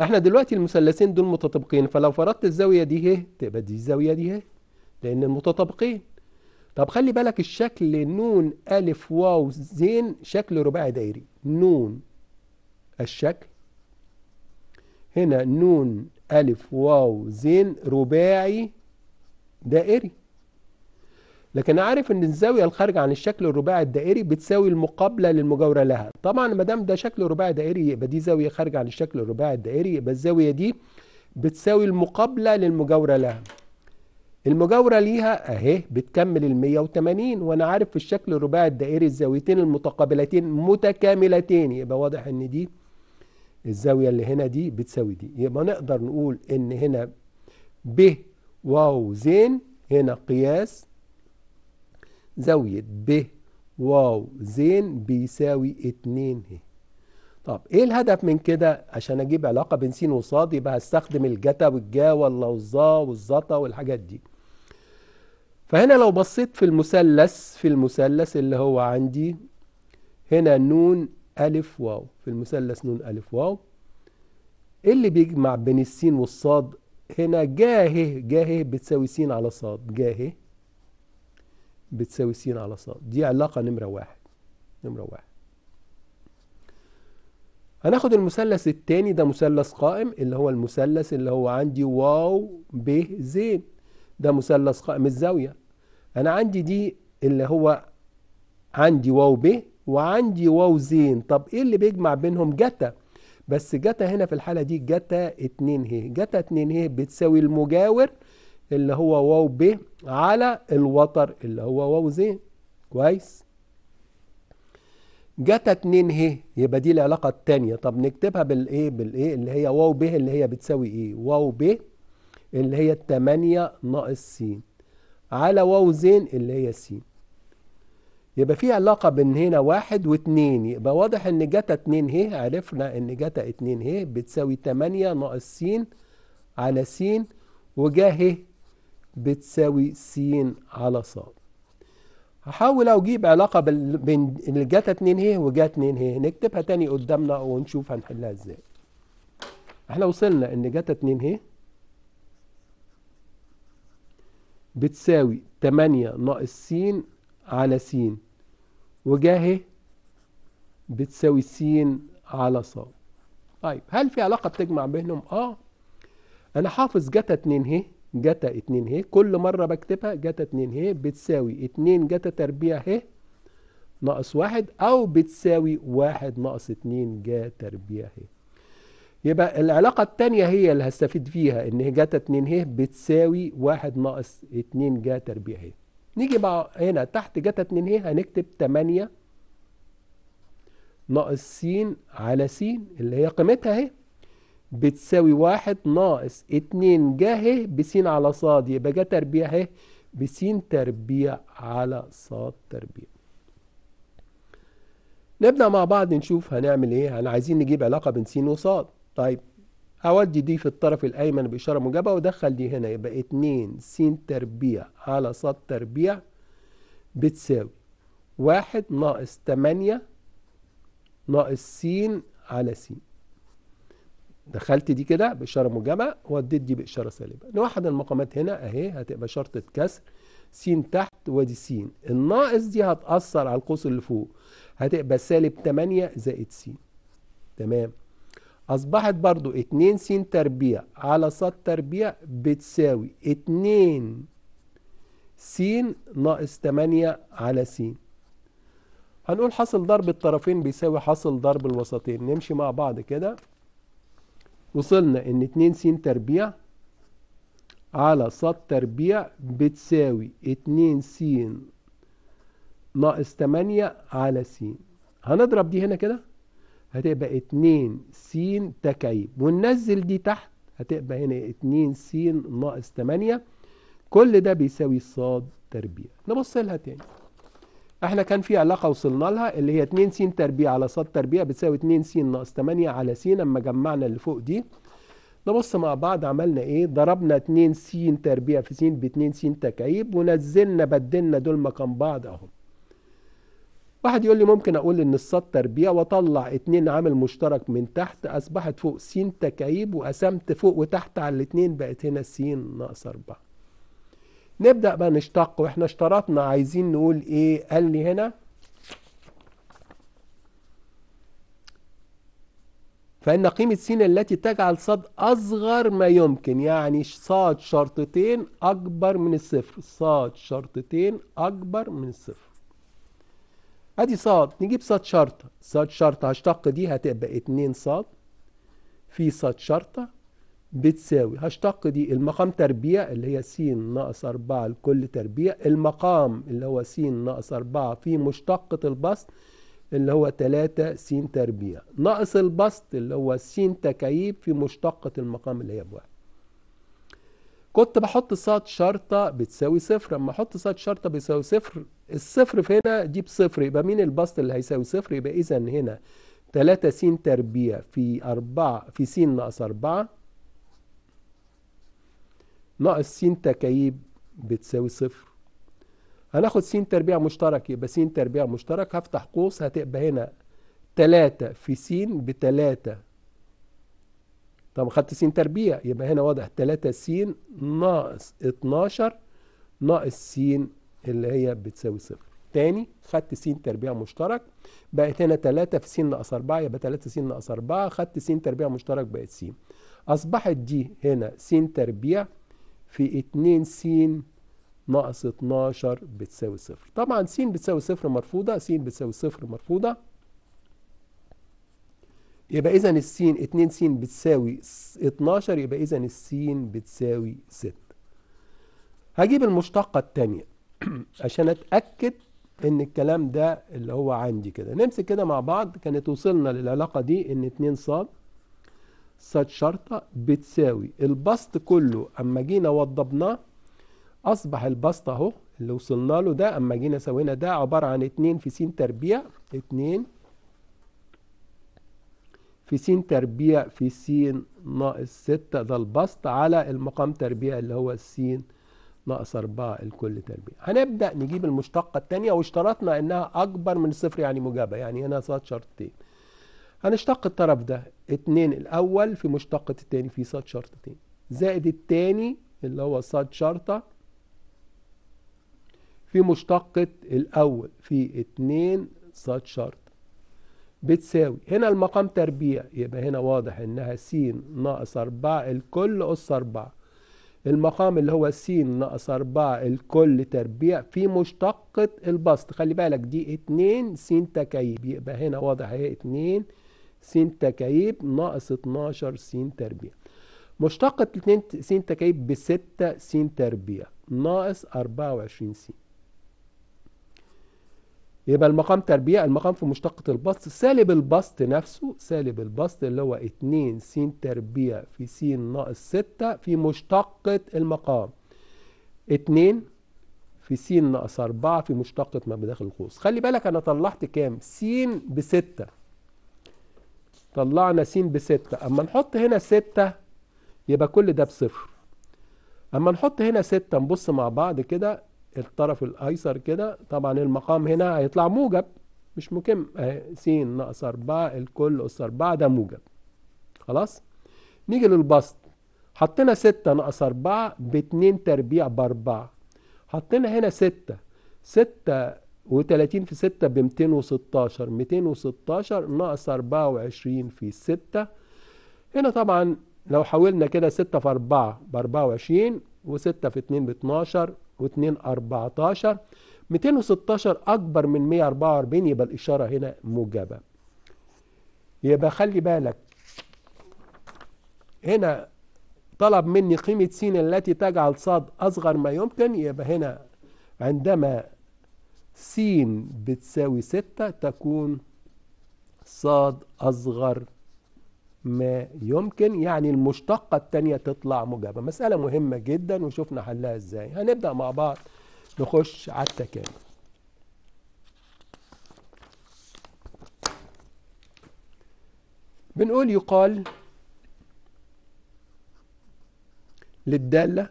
احنا دلوقتي المثلثين دول متطابقين فلو فرضت الزاوية دي ه تبقى دي الزاوية دي ه لأن المتطابقين طب خلي بالك الشكل نون ألف واو زين شكل رباعي دايري نون الشكل هنا نون ألف واو زين رباعي دائري لكن عارف ان الزاوية الخارجة عن الشكل الرباعي الدائري بتساوي المقابلة للمجاورة لها طبعا ما دام ده شكل رباعي دائري يبقى دي زاوية خارجة عن الشكل الرباعي الدائري يبقى الزاوية دي بتساوي المقابلة للمجاورة لها المجاورة ليها اهي بتكمل ال 180 وانا عارف في الشكل الرباعي الدائري الزاويتين المتقابلتين متكاملتين يبقى واضح ان دي الزاوية اللي هنا دي بتساوي دي يبقى نقدر نقول ان هنا ب واو زين هنا قياس زاوية ب واو زين بيساوي اتنين ه طب ايه الهدف من كده عشان اجيب علاقه بين س وص يبقى هستخدم الجتا والجا والظا والزطا والحاجات دي فهنا لو بصيت في المثلث في المثلث اللي هو عندي هنا نون ألف واو في المثلث نون ألف واو إيه اللي بيجمع بين السين والصاد هنا جاهه جاهه بتساوي س على ص جاهه بتساوي س على ص دي علاقة نمرة واحد نمرة واحد هناخد المثلث التاني ده مثلث قائم اللي هو المثلث اللي هو عندي واو ب زين ده مثلث قائم الزاوية انا عندي دي اللي هو عندي واو ب وعندي واو زين طب ايه اللي بيجمع بينهم جتا بس جتا هنا في الحالة دي جتا اتنين ه جتا اتنين ه بتساوي المجاور اللي هو واو ب على الوتر اللي هو واو زين كويس جتا 2 ه يبقى دي العلاقه الثانيه طب نكتبها بالايه بالايه اللي هي واو ب اللي هي بتساوي ايه واو ب اللي هي 8 ناقص س على واو زين اللي هي السين يبقى في علاقة بين هنا واحد واتنين يبقى واضح ان جتا اتنين ه عرفنا ان جتا اتنين ه بتساوي تمانية ناقص س على س وجا ه بتساوي س على ص هحاول اجيب علاقة بين جتا اتنين ه وجا اتنين ه نكتبها تاني قدامنا ونشوف هنحلها ازاي احنا وصلنا ان جتا اتنين ه بتساوي 8 ناقص س على س وجاهه بتساوي س على ص طيب هل في علاقة بتجمع بينهم؟ اه انا حافظ جتا 2 ه جتا 2 ه كل مرة بكتبها جتا 2 ه بتساوي 2 جتا تربيع ه ناقص واحد او بتساوي واحد ناقص اتنين جا تربيع ه يبقى العلاقة التانية هي اللي هستفيد فيها ان جاتا 2 ه بتساوي واحد ناقص 2 جا تربيع ه نيجي بقى هنا تحت جاتا 2 ه هنكتب 8 ناقص س على س اللي هي قيمتها اهي بتساوي واحد ناقص اتنين جا ه بس على ص يبقى جا تربيع ه بس تربيع على ص تربيع نبدأ مع بعض نشوف هنعمل ايه هن عايزين نجيب علاقة بين س وصاد طيب اودي دي في الطرف الايمن باشاره موجبه وادخل دي هنا يبقى 2 س تربيع على ص تربيع بتساوي واحد ناقص 8 ناقص س على س دخلت دي كده بإشارة موجبة وديت دي بإشارة سالبة نوحد المقامات هنا أهي هتبقى شرطة كسر س تحت وادي س الناقص دي هتأثر على القوس اللي فوق هتبقى سالب 8 زائد س تمام اصبحت برضو 2 س تربيع على ص تربيع بتساوي 2 س ناقص 8 على س هنقول حاصل ضرب الطرفين بيساوي حاصل ضرب الوسطين نمشي مع بعض كده وصلنا ان 2 س تربيع على ص تربيع بتساوي 2 س ناقص 8 على س هنضرب دي هنا كده هتبقى 2 س تكعيب وننزل دي تحت هتبقى هنا 2 س ناقص 8 كل ده بيساوي ص تربيع نبص لها تاني احنا كان في علاقه وصلنا لها اللي هي 2 س تربيع على ص تربيع بتساوي 2 س ناقص 8 على س اما جمعنا اللي فوق دي نبص مع بعض عملنا ايه ضربنا 2 س تربيع في س ب 2 س تكعيب ونزلنا بدلنا دول مكان بعض اهو واحد يقول لي ممكن اقول ان الصاد تربيع واطلع اتنين عامل مشترك من تحت اصبحت فوق س تكعيب وقسمت فوق وتحت على الاتنين بقت هنا س ناقص اربعة نبدأ بقى نشتق واحنا اشترطنا عايزين نقول ايه قال لي هنا فإن قيمة س التي تجعل ص أصغر ما يمكن يعني ص شرطتين أكبر من الصفر ص شرطتين أكبر من الصفر ادي ص نجيب ص شرطه ص شرطه هشتق دي هتبقى 2 ص في ص شرطه بتساوي هشتق دي المقام تربيع اللي هي س ناقص 4 لكل تربيع المقام اللي هو س ناقص 4 في مشتقة البسط اللي هو 3 س تربيع ناقص البسط اللي هو س تكعيب في مشتقة المقام اللي هي بواحد كنت بحط ص شرطة بتساوي صفر اما احط ص شرطة بيساوي صفر الصفر في هنا دي بصفر يبقى مين البسط اللي هيساوي صفر يبقى اذا هنا 3 س تربيع في 4 في س ناقص 4 ناقص س تكايب بتساوي صفر هناخد س تربيع مشترك يبقى س تربيع مشترك هفتح قوس هتبقى هنا 3 في س ب 3 طب خدت س تربيع يبقى هنا واضح 3 س ناقص 12 ناقص س اللي هي بتساوي صفر تاني خدت س تربيع مشترك بقت هنا 3 في س ناقص 4 يبقى 3 س ناقص 4 خدت س تربيع مشترك بقت س اصبحت دي هنا س تربيع في 2 س ناقص 12 بتساوي صفر طبعا س بتساوي صفر مرفوضه س بتساوي صفر مرفوضه يبقى اذا السين 2 س بتساوي 12 يبقى اذا السين بتساوي 6 هجيب المشتقه الثانيه عشان اتاكد ان الكلام ده اللي هو عندي كده نمسك كده مع بعض كانت وصلنا للعلاقه دي ان 2 ص ص شرطه بتساوي البسط كله اما جينا وضبناه اصبح البسط اهو اللي وصلنا له ده اما جينا سوينا ده عباره عن 2 في س تربيع 2 في س تربيع في س ناقص 6 ده البسط على المقام تربيع اللي هو السين ناقص 4 الكل تربيع هنبدأ نجيب المشتقة الثانيه واشترطنا انها اكبر من الصفر يعني موجبة يعني هنا صاد شرطتين هنشتق الطرف ده 2 الاول في مشتقة الثاني في صاد شرطتين زائد الثاني اللي هو صاد شرطة في مشتقة الاول في 2 صاد شرطه بتساوي هنا المقام تربيع يبقى هنا واضح انها س ناقص 4 الكل اس 4 المقام اللي هو س ناقص 4 الكل تربيع في مشتقة البسط خلي بالك دي 2 س تكعيب، يبقى هنا واضح اهي 2 س تكعيب ناقص 12 س تربيع مشتقة 2 س تكعيب ب 6 س تربيع ناقص 24 س يبقى المقام تربيع المقام في مشتقة البسط سالب البسط نفسه سالب البسط اللي هو 2 س تربيع في س ناقص 6 في مشتقة المقام 2 في س ناقص 4 في مشتقة ما بداخل القوس خلي بالك أنا طلعت كام س ب 6 طلعنا س ب 6 أما نحط هنا 6 يبقى كل ده بصفر أما نحط هنا 6 نبص مع بعض كده الطرف الايسر كده طبعا المقام هنا هيطلع موجب مش مكم آه، س ناقص 4 الكل أس 4 ده موجب خلاص نيجي للبسط حطينا 6 ناقص 4 ب 2 تربيع ب 4 حطينا هنا 6 6 و30 في 6 ب 216 216 ناقص 24 في 6 هنا طبعا لو حولنا كده 6 في 4 ب 24 و6 في 2 ب 12 واتنين أربعتاشر 216 أكبر من 144 يبقى الإشارة هنا موجبة يبقى خلي بالك هنا طلب مني قيمة س التي تجعل صاد أصغر ما يمكن يبقى هنا عندما س بتساوي ستة تكون صاد أصغر ما يمكن يعني المشتقة التانية تطلع مجابة مسألة مهمة جدا وشوفنا حلها ازاي هنبدأ مع بعض نخش على التكامل بنقول يقال للدالة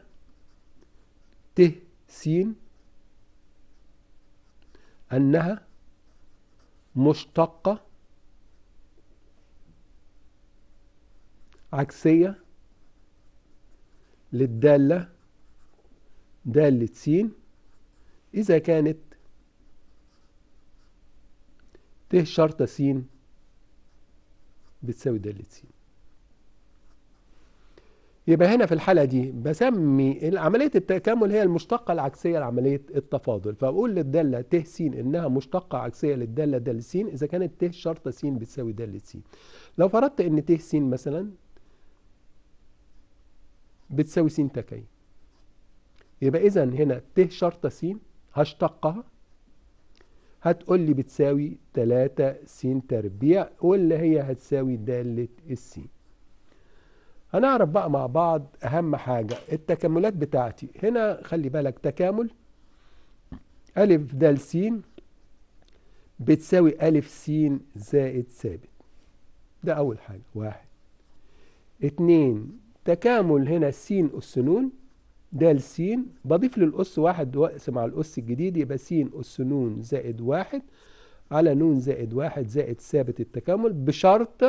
ت س أنها مشتقة عكسية للدالة دالة س إذا كانت ت شرطة س بتساوي دالة س يبقى هنا في الحالة دي بسمي عملية التكامل هي المشتقة العكسية لعملية التفاضل فأقول للدالة ت س إنها مشتقة عكسية للدالة د س إذا كانت ت شرطة س بتساوي دالة س لو فرضت إن ت س مثلا بتساوي س ت ك يبقى إذا هنا ت شرطة س هشتقها هتقول لي بتساوي 3 س تربيع واللي هي هتساوي دالة الس هنعرف بقى مع بعض أهم حاجة التكاملات بتاعتي هنا خلي بالك تكامل ا د س بتساوي ا س زائد ثابت ده أول حاجة واحد اتنين تكامل هنا السين نون د س بضيف للأس واحد واقسم مع الأس الجديد يبقى سين أس نون زائد واحد على نون زائد واحد زائد ثابت التكامل بشرط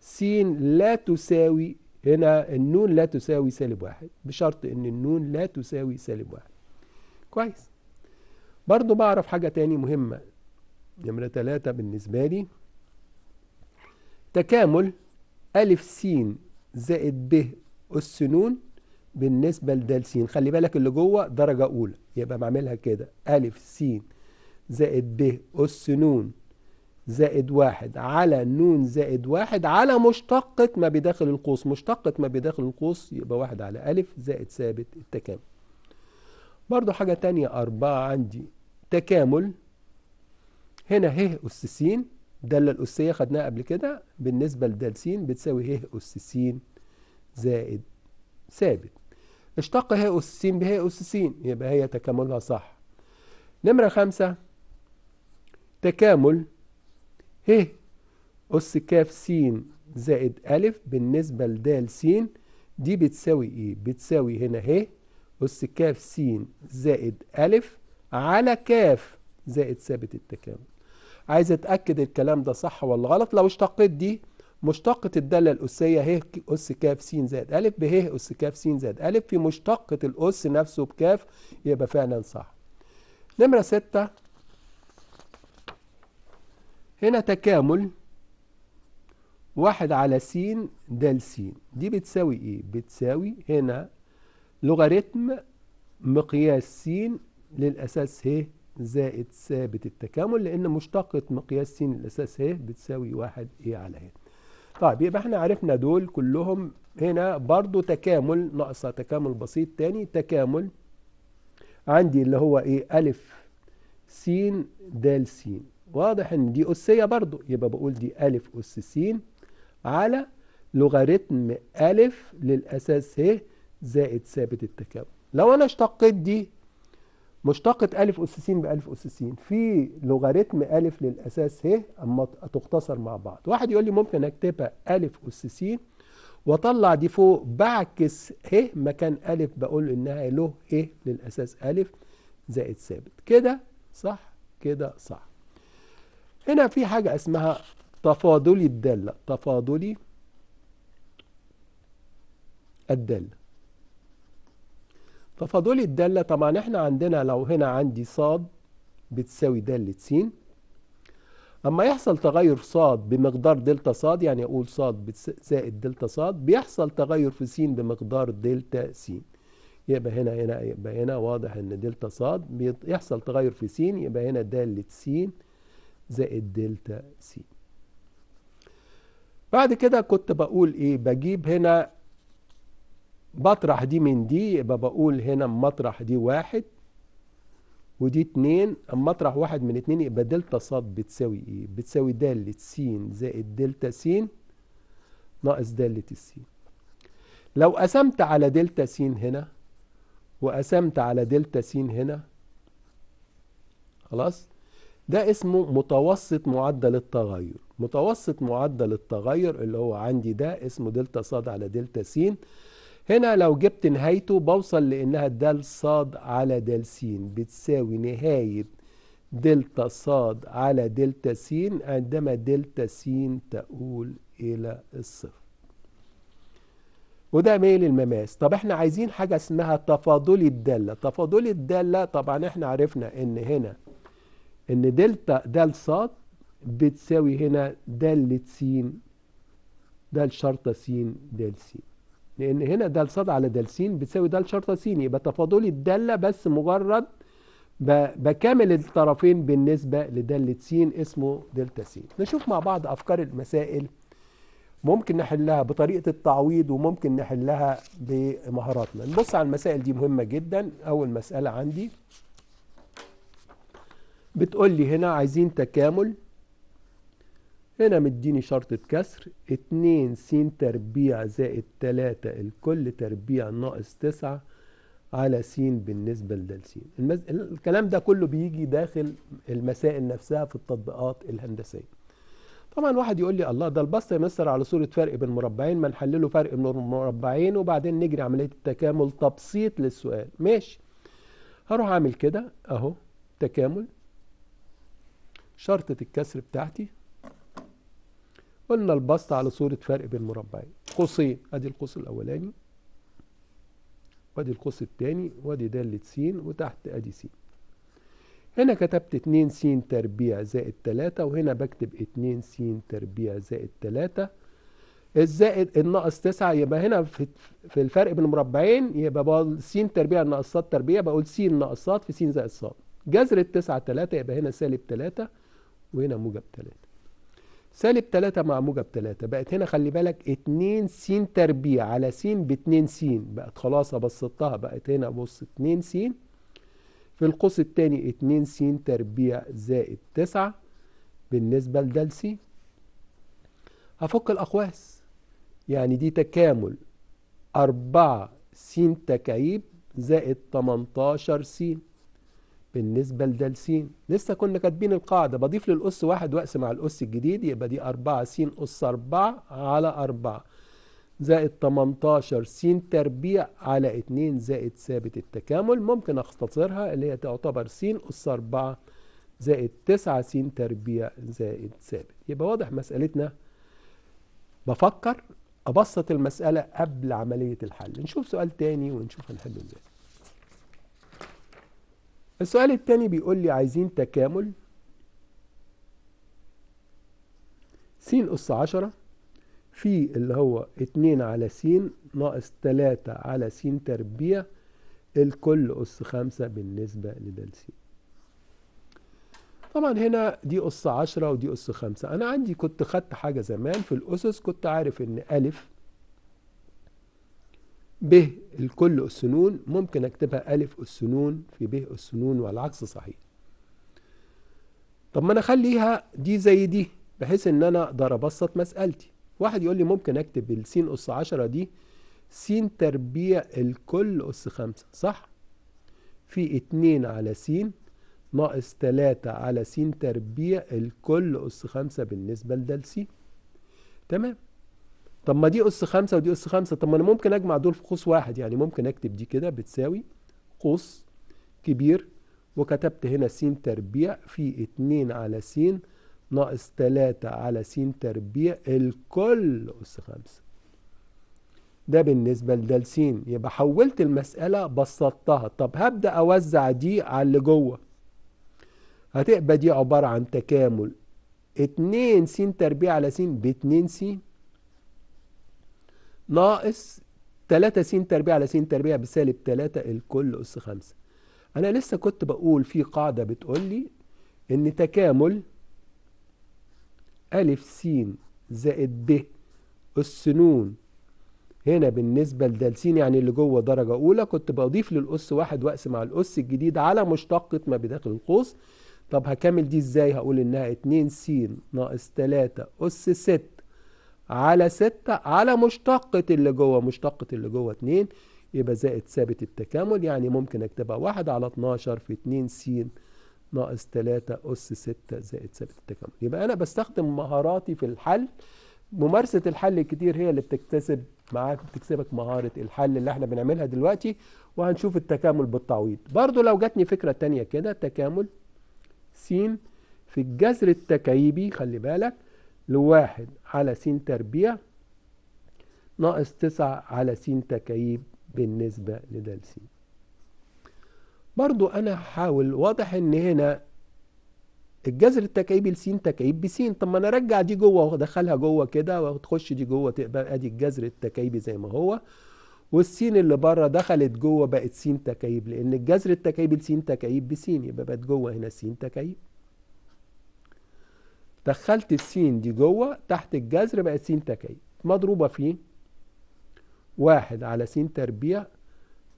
سين لا تساوي هنا النون لا تساوي سالب واحد بشرط ان النون لا تساوي سالب واحد كويس برضو بعرف حاجة تاني مهمة نمرة تلاتة بالنسبة لي تكامل ألف سين زائد ب أس ن بالنسبة لدال س خلي بالك اللي جوه درجة أولى يبقى بعملها كده أ س زائد ب أس ن زائد واحد على ن زائد واحد على مشتقة ما بداخل القوس مشتقة ما بداخل القوس يبقى واحد على أ زائد ثابت التكامل برضو حاجة تانية أربعة عندي تكامل هنا ه أس س الدالة الأسية خدناها قبل كده بالنسبة لدال س بتساوي ه أس س زائد ثابت اشتق ه أس س به أس س يبقى هي تكاملها صح نمرة خمسة تكامل ه أس ك س زائد أ بالنسبة لدال س دي بتساوي إيه؟ بتساوي هنا ه أس ك س زائد أ على ك زائد ثابت التكامل عايز اتاكد الكلام ده صح ولا غلط لو اشتقيت دي مشتقة الدالة الأسية ه أس ك س زائد أ ب ه أس ك س زائد أ في مشتقة الأس نفسه بكاف يبقى فعلا صح. نمرة ستة هنا تكامل واحد على س د س دي بتساوي ايه؟ بتساوي هنا لوغاريتم مقياس س للأساس ه زائد ثابت التكامل لأن مشتقة مقياس س الأساس ه بتساوي واحد ايه على ه طيب يبقى احنا عرفنا دول كلهم هنا برضو تكامل ناقصة تكامل بسيط تاني تكامل عندي اللي هو ايه ألف س د س واضح ان دي أسية برضو يبقى بقول دي ألف أس س على لوغاريتم ألف للأساس ه زائد ثابت التكامل لو أنا اشتقيت دي مشتقة ألف أس س بألف أس س في لوغاريتم ألف للأساس ه أما تختصر مع بعض واحد يقول لي ممكن أكتبها ألف أس س وأطلع دي فوق بعكس ه مكان ألف بقول إنها له ه للأساس ألف زائد ثابت كده صح كده صح هنا في حاجة اسمها تفاضلي الدالة تفاضلي الدالة تفاضلي الدالة طبعا احنا عندنا لو هنا عندي صاد بتساوي دالة س اما يحصل تغير صاد بمقدار دلتا صاد يعني اقول صاد زائد دلتا صاد بيحصل تغير في س بمقدار دلتا س يبقى هنا هنا يبقى هنا واضح ان دلتا صاد بيحصل تغير في س يبقى هنا دالة س زائد دلتا س بعد كده كنت بقول ايه بجيب هنا بطرح دي من دي يبقى بقول هنا مطرح دي واحد ودي اتنين اما اطرح واحد من اتنين يبقى دلتا ص بتساوي ايه بتساوي دالة س زائد دلتا س ناقص دالة الس لو قسمت على دلتا س هنا وقسمت على دلتا س هنا خلاص ده اسمه متوسط معدل التغير متوسط معدل التغير اللي هو عندي ده اسمه دلتا ص على دلتا س هنا لو جبت نهايته بوصل لانها دال صاد على دال س بتساوي نهاية دلتا صاد على دلتا س عندما دلتا س تؤول الى الصفر وده ميل المماس طب احنا عايزين حاجة اسمها تفاضلي الدالة تفاضلي الدالة طبعا احنا عرفنا ان هنا ان دلتا دال صاد بتساوي هنا دالة س دال شرطة س دال س لان هنا د ص على د س بتساوي د شرطه س يبقى تفاضلي الداله بس مجرد بكامل الطرفين بالنسبه لداله س اسمه دلتا س نشوف مع بعض افكار المسائل ممكن نحلها بطريقه التعويض وممكن نحلها بمهاراتنا نبص على المسائل دي مهمه جدا اول مساله عندي بتقول لي هنا عايزين تكامل هنا مديني شرطة كسر اتنين س تربيع زائد تلاتة الكل تربيع ناقص تسعة على س بالنسبة لدال س المز... الكلام ده كله بيجي داخل المسائل نفسها في التطبيقات الهندسية طبعا واحد يقول لي الله ده البسط مستر على صورة فرق بين مربعين ما نحلله فرق بين مربعين وبعدين نجري عملية التكامل تبسيط للسؤال ماشي هروح اعمل كده اهو تكامل شرطة الكسر بتاعتي قلنا البسط على صورة فرق بين مربعين قوسين ادي القوس الاولاني وادي القوس الثاني وادي دالة س وتحت ادي س هنا كتبت 2 س تربيع زائد 3 وهنا بكتب 2 س تربيع زائد 3 الزائد الناقص 9 يبقى هنا في, الفرق بين المربعين يبقى بقول س تربيع ناقصات تربيع بقول س ناقصات في س زائد ص جذر ال 9 3 يبقى هنا سالب 3 وهنا موجب 3 سالب 3 مع موجب 3 بقت هنا خلي بالك 2 س تربيع على س ب 2 س بقت خلاص بسطتها بقت هنا بص 2 س في القوس الثاني 2 س تربيع زائد 9 بالنسبة لده س هفك الأقواس يعني دي تكامل 4 س تكعيب زائد 18 س بالنسبة لدال س لسه كنا كاتبين القاعدة بضيف للأس واحد وأقسم على الأس الجديد يبقى دي 4 س أس 4 على 4 زائد 18 س تربيع على 2 زائد ثابت التكامل ممكن أختصرها اللي هي تعتبر س أس 4 زائد 9 س تربيع زائد ثابت يبقى واضح مسألتنا بفكر أبسط المسألة قبل عملية الحل نشوف سؤال تاني ونشوف هنحله ازاي السؤال التاني بيقول لي عايزين تكامل س أس عشرة في اللي هو اتنين على س ناقص تلاتة على س تربيع الكل أس خمسة بالنسبة لدال س طبعا هنا دي أس عشرة ودي أس خمسة أنا عندي كنت خدت حاجة زمان في الأسس كنت عارف إن أ ب الكل أسنون ممكن أكتبها ألف أسنون في ب أسنون والعكس صحيح طب ما أنا أخليها دي زي دي بحيث إن أنا أقدر أبسط مسألتي واحد يقول لي ممكن أكتب السين أس عشرة دي سين تربيع الكل أس خمسة صح؟ في اتنين على سين ناقص تلاتة على س تربيع الكل أس خمسة بالنسبة لده س تمام طب ما دي أس خمسة ودي أس خمسة طب ما أنا ممكن أجمع دول في قوس واحد يعني ممكن أكتب دي كده بتساوي قوس كبير وكتبت هنا س تربيع في اتنين على س ناقص تلاتة على س تربيع الكل أس خمسة ده بالنسبة لده س يبقى حولت المسألة بسطتها طب هبدأ أوزع دي على اللي جوه هتبقى دي عبارة عن تكامل اتنين س تربيع على س باتنين س ناقص 3 س تربيع على س تربيع بسالب 3 الكل أس 5 أنا لسه كنت بقول في قاعدة بتقول لي إن تكامل أ س زائد ب أس ن هنا بالنسبة لد س يعني اللي جوه درجة أولى كنت بضيف للأس واحد وأقسم على الأس الجديد على مشتقة ما بداخل القوس طب هكمل دي إزاي هقول إنها 2 س ناقص 3 أس 6 على 6 على مشتقة اللي جوه مشتقة اللي جوه 2 يبقى زائد ثابت التكامل يعني ممكن اكتبها 1 على 12 في 2 س ناقص 3 أس 6 زائد ثابت التكامل يبقى أنا بستخدم مهاراتي في الحل ممارسة الحل الكتير هي اللي بتكتسب معاك بتكسبك مهارة الحل اللي احنا بنعملها دلوقتي وهنشوف التكامل بالتعويض برضو لو جاتني فكرة تانية كده تكامل س في الجذر التكعيبي خلي بالك لواحد على س تربيع ناقص تسعة على س تكعيب بالنسبة لدال س برضو أنا هحاول واضح إن هنا الجذر التكعيبي لس تكعيب بس طب ما انا ارجع دي جوه وادخلها جوه كده وتخش دي جوه تبقى ادي الجذر التكعيبي زي ما هو والسين اللي بره دخلت جوه بقت س تكعيب لان الجذر التكعيبي لس تكعيب بس يبقى بقت جوه هنا س تكعيب دخلت السين دي جوه تحت الجذر بقت سين تكعيب مضروبة في واحد على سين تربيع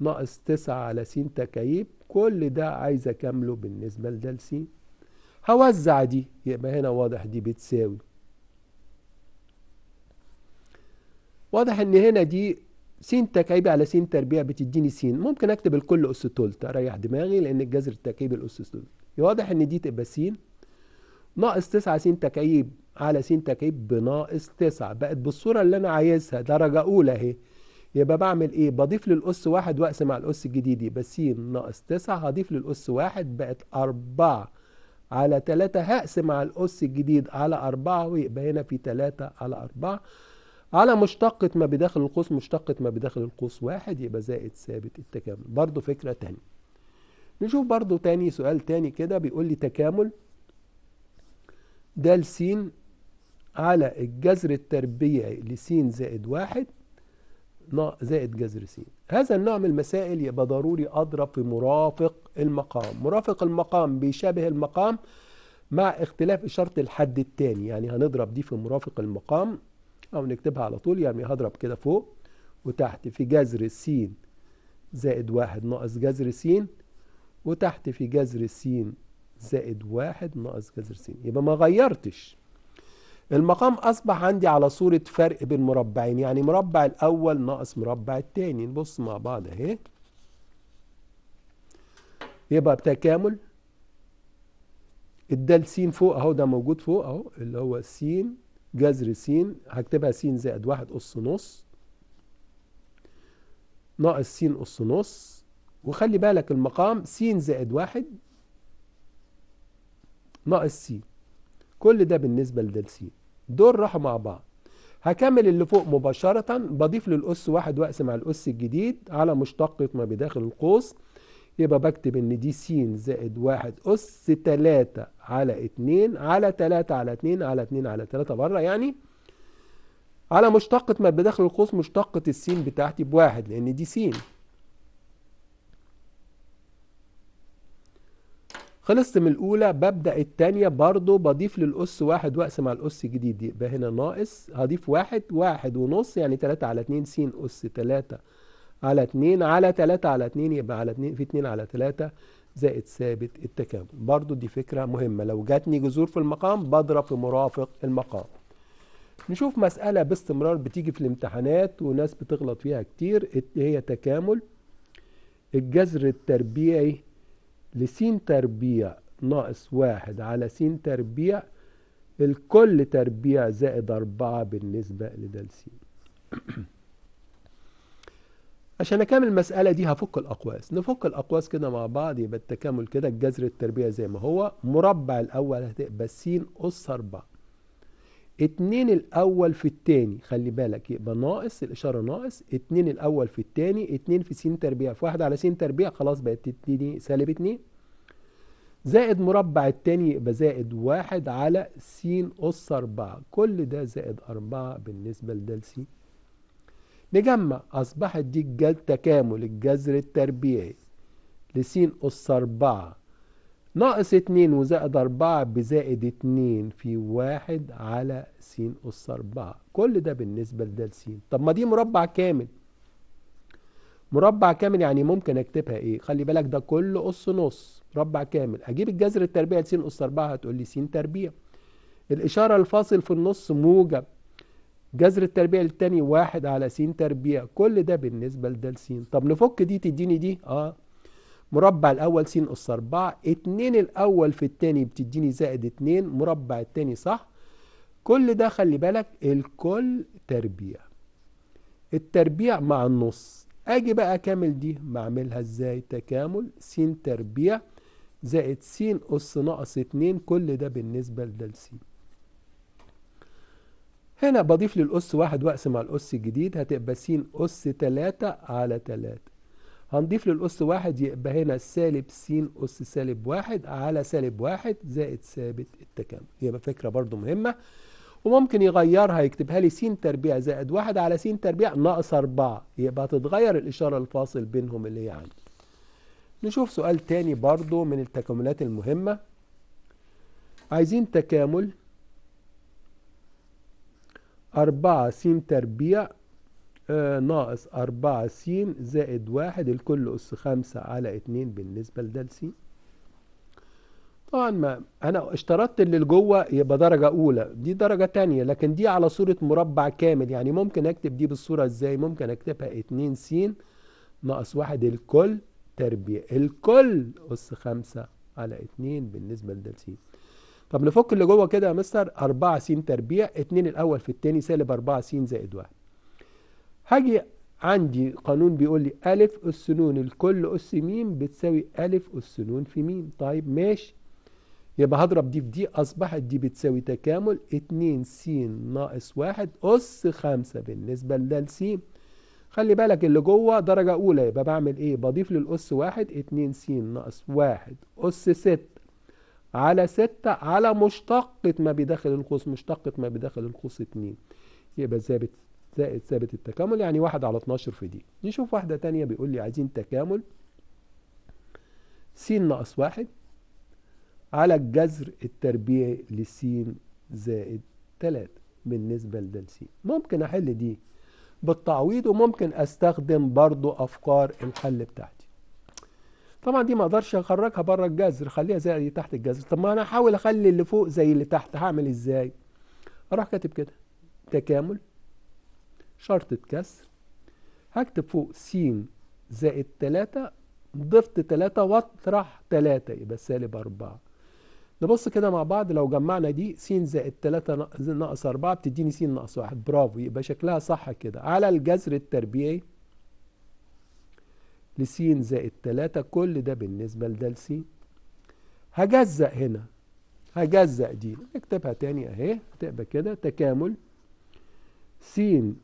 ناقص تسعة على سين تكعيب كل ده عايز أكمله بالنسبة لده س هوزع دي يبقى هنا واضح دي بتساوي واضح ان هنا دي س تكعيب على س تربيع بتديني س ممكن اكتب الكل اس تلت اريح دماغي لان الجذر التكعيبي الاس تلت واضح ان دي تبقى س ناقص 9 س تكعيب على س تكعيب بناقص 9 بقت بالصورة اللي أنا عايزها درجة أولى أهي يبقى بعمل إيه؟ بضيف للأس واحد وأقسم على الأس الجديد يبقى س ناقص 9 هضيف للأس واحد بقت 4 على 3 هقسم على الأس الجديد على 4 ويبقى هنا في 3 على 4 على مشتقة ما بداخل القوس مشتقة ما بداخل القوس واحد يبقى زائد ثابت التكامل برضو فكرة تانية نشوف برضو تاني سؤال تاني كده بيقول لي تكامل د س على الجذر التربيعي لس زائد واحد زائد جذر س هذا النوع من المسائل يبقى ضروري أضرب في مرافق المقام مرافق المقام بيشابه المقام مع اختلاف إشارة الحد التاني يعني هنضرب دي في مرافق المقام أو نكتبها على طول يعني هضرب كده فوق وتحت في جذر س زائد واحد ناقص جذر س وتحت في جذر س زائد واحد ناقص جذر س يبقى ما غيرتش المقام أصبح عندي على صورة فرق بين مربعين يعني مربع الأول ناقص مربع التاني نبص مع بعض أهي يبقى بتكامل الدال س فوق أهو ده موجود فوق أهو اللي هو س جذر س هكتبها س زائد واحد أس نص ناقص س أس نص وخلي بالك المقام س زائد واحد ناقص سي كل ده بالنسبة لدال سي دول راحوا مع بعض هكمل اللي فوق مباشرة بضيف للأس واحد وأقسم على الأس الجديد على مشتقة ما بداخل القوس يبقى بكتب إن دي س زائد واحد أس تلاتة على اتنين على تلاتة على اتنين على اتنين على تلاتة بره يعني على مشتقة ما بداخل القوس مشتقة السين بتاعتي بواحد لأن دي س خلصت من الأولى ببدأ التانية برضو بضيف للأس واحد وأقسم على الأس جديد يبقى هنا ناقص هضيف واحد واحد ونص يعني تلاتة على اتنين س أس تلاتة على اتنين على تلاتة على اتنين يبقى على اتنين في اتنين على تلاتة زائد ثابت التكامل برضو دي فكرة مهمة لو جاتني جذور في المقام بضرب في مرافق المقام نشوف مسألة باستمرار بتيجي في الامتحانات وناس بتغلط فيها كتير هي تكامل الجذر التربيعي لسين تربيع ناقص واحد على س تربيع الكل تربيع زائد أربعة بالنسبة لدال س عشان أكمل المسألة دي هفك الأقواس نفك الأقواس كده مع بعض يبقى التكامل كده الجذر التربيع زي ما هو مربع الأول هتبقى س أس أربعة اتنين الاول في التاني خلي بالك يبقى ناقص الاشاره ناقص اتنين الاول في التاني اتنين في س تربيع في واحد على س تربيع خلاص بقت اتنين سالب اتنين زائد مربع التاني يبقى زائد واحد على س أس أربعة كل ده زائد أربعة بالنسبة لده س نجمع أصبحت دي تكامل الجذر التربيعي لس أس أربعة ناقص اتنين وزائد أربعة بزائد اتنين في واحد على س أس أربعة كل ده بالنسبة لده س طب ما دي مربع كامل مربع كامل يعني ممكن اكتبها ايه خلي بالك ده كل أس نص مربع كامل اجيب الجذر التربيع لس أس أربعة هتقول لي س تربيع الإشارة الفاصل في النص موجب جذر التربيع للتاني واحد على س تربيع كل ده بالنسبة لده س طب نفك دي تديني دي اه مربع الأول س أس 4 2 الأول في الثاني بتديني زائد 2 مربع الثاني صح كل ده خلي بالك الكل تربيع التربيع مع النص أجي بقى كامل دي بعملها إزاي تكامل س تربيع زائد س أس ناقص 2 كل ده بالنسبة لده لس هنا بضيف للأس واحد وأقسم على الأس الجديد هتبقى س أس 3 على 3 هنضيف للأس واحد يبقى هنا سالب س أس سالب واحد على سالب واحد زائد ثابت التكامل يبقى فكرة برضو مهمة وممكن يغيرها يكتبها لي س تربيع زائد واحد على س تربيع ناقص أربعة يبقى تتغير الإشارة الفاصل بينهم اللي هي عندي نشوف سؤال تاني برضو من التكاملات المهمة عايزين تكامل أربعة س تربيع آه، ناقص 4 س زائد 1 الكل أس 5 على 2 بالنسبة لده س طبعا ما أنا اشترطت اللي لجوه يبقى درجة أولى دي درجة تانية لكن دي على صورة مربع كامل يعني ممكن أكتب دي بالصورة إزاي ممكن أكتبها 2 س ناقص 1 الكل تربيع الكل أس 5 على 2 بالنسبة لده س طب نفك اللي جوه كده يا مستر 4 س تربيع 2 الأول في التاني سالب 4 س زائد 1 هاجي عندي قانون بيقول لي ألف أس نون الكل أس ميم بتساوي ألف أس نون في ميم طيب ماشي يبقى هضرب دي في دي أصبحت دي بتساوي تكامل اتنين س ناقص واحد أس خمسة بالنسبة لده لسين خلي بالك اللي جوه درجة أولى يبقى بعمل إيه؟ بضيف للأس واحد اتنين س ناقص واحد أس ست على ستة على مشتقة ما بداخل القوس مشتقة ما بداخل القوس اتنين يبقى ثابت زائد ثابت التكامل يعني واحد على 12 في دي نشوف واحدة تانية بيقول لي عايزين تكامل س ناقص واحد على الجذر التربيعي لس زائد 3 بالنسبة لده س ممكن أحل دي بالتعويض وممكن أستخدم برضو أفكار الحل بتاعتي طبعا دي ما اقدرش اخرجها بره الجذر خليها زي اللي تحت الجذر طب ما انا احاول اخلي اللي فوق زي اللي تحت هعمل ازاي اروح كاتب كده تكامل شرطة كسر هكتب فوق س زائد 3 ضفت 3 واطرح 3 يبقى سالب 4 نبص كده مع بعض لو جمعنا دي س زائد 3 ناقص 4 بتديني س ناقص 1 برافو يبقى شكلها صح كده على الجذر التربيعي لس زائد 3 كل ده بالنسبة لده س هجزأ هنا هجزأ دي نكتبها تاني اهي هتبقى كده تكامل س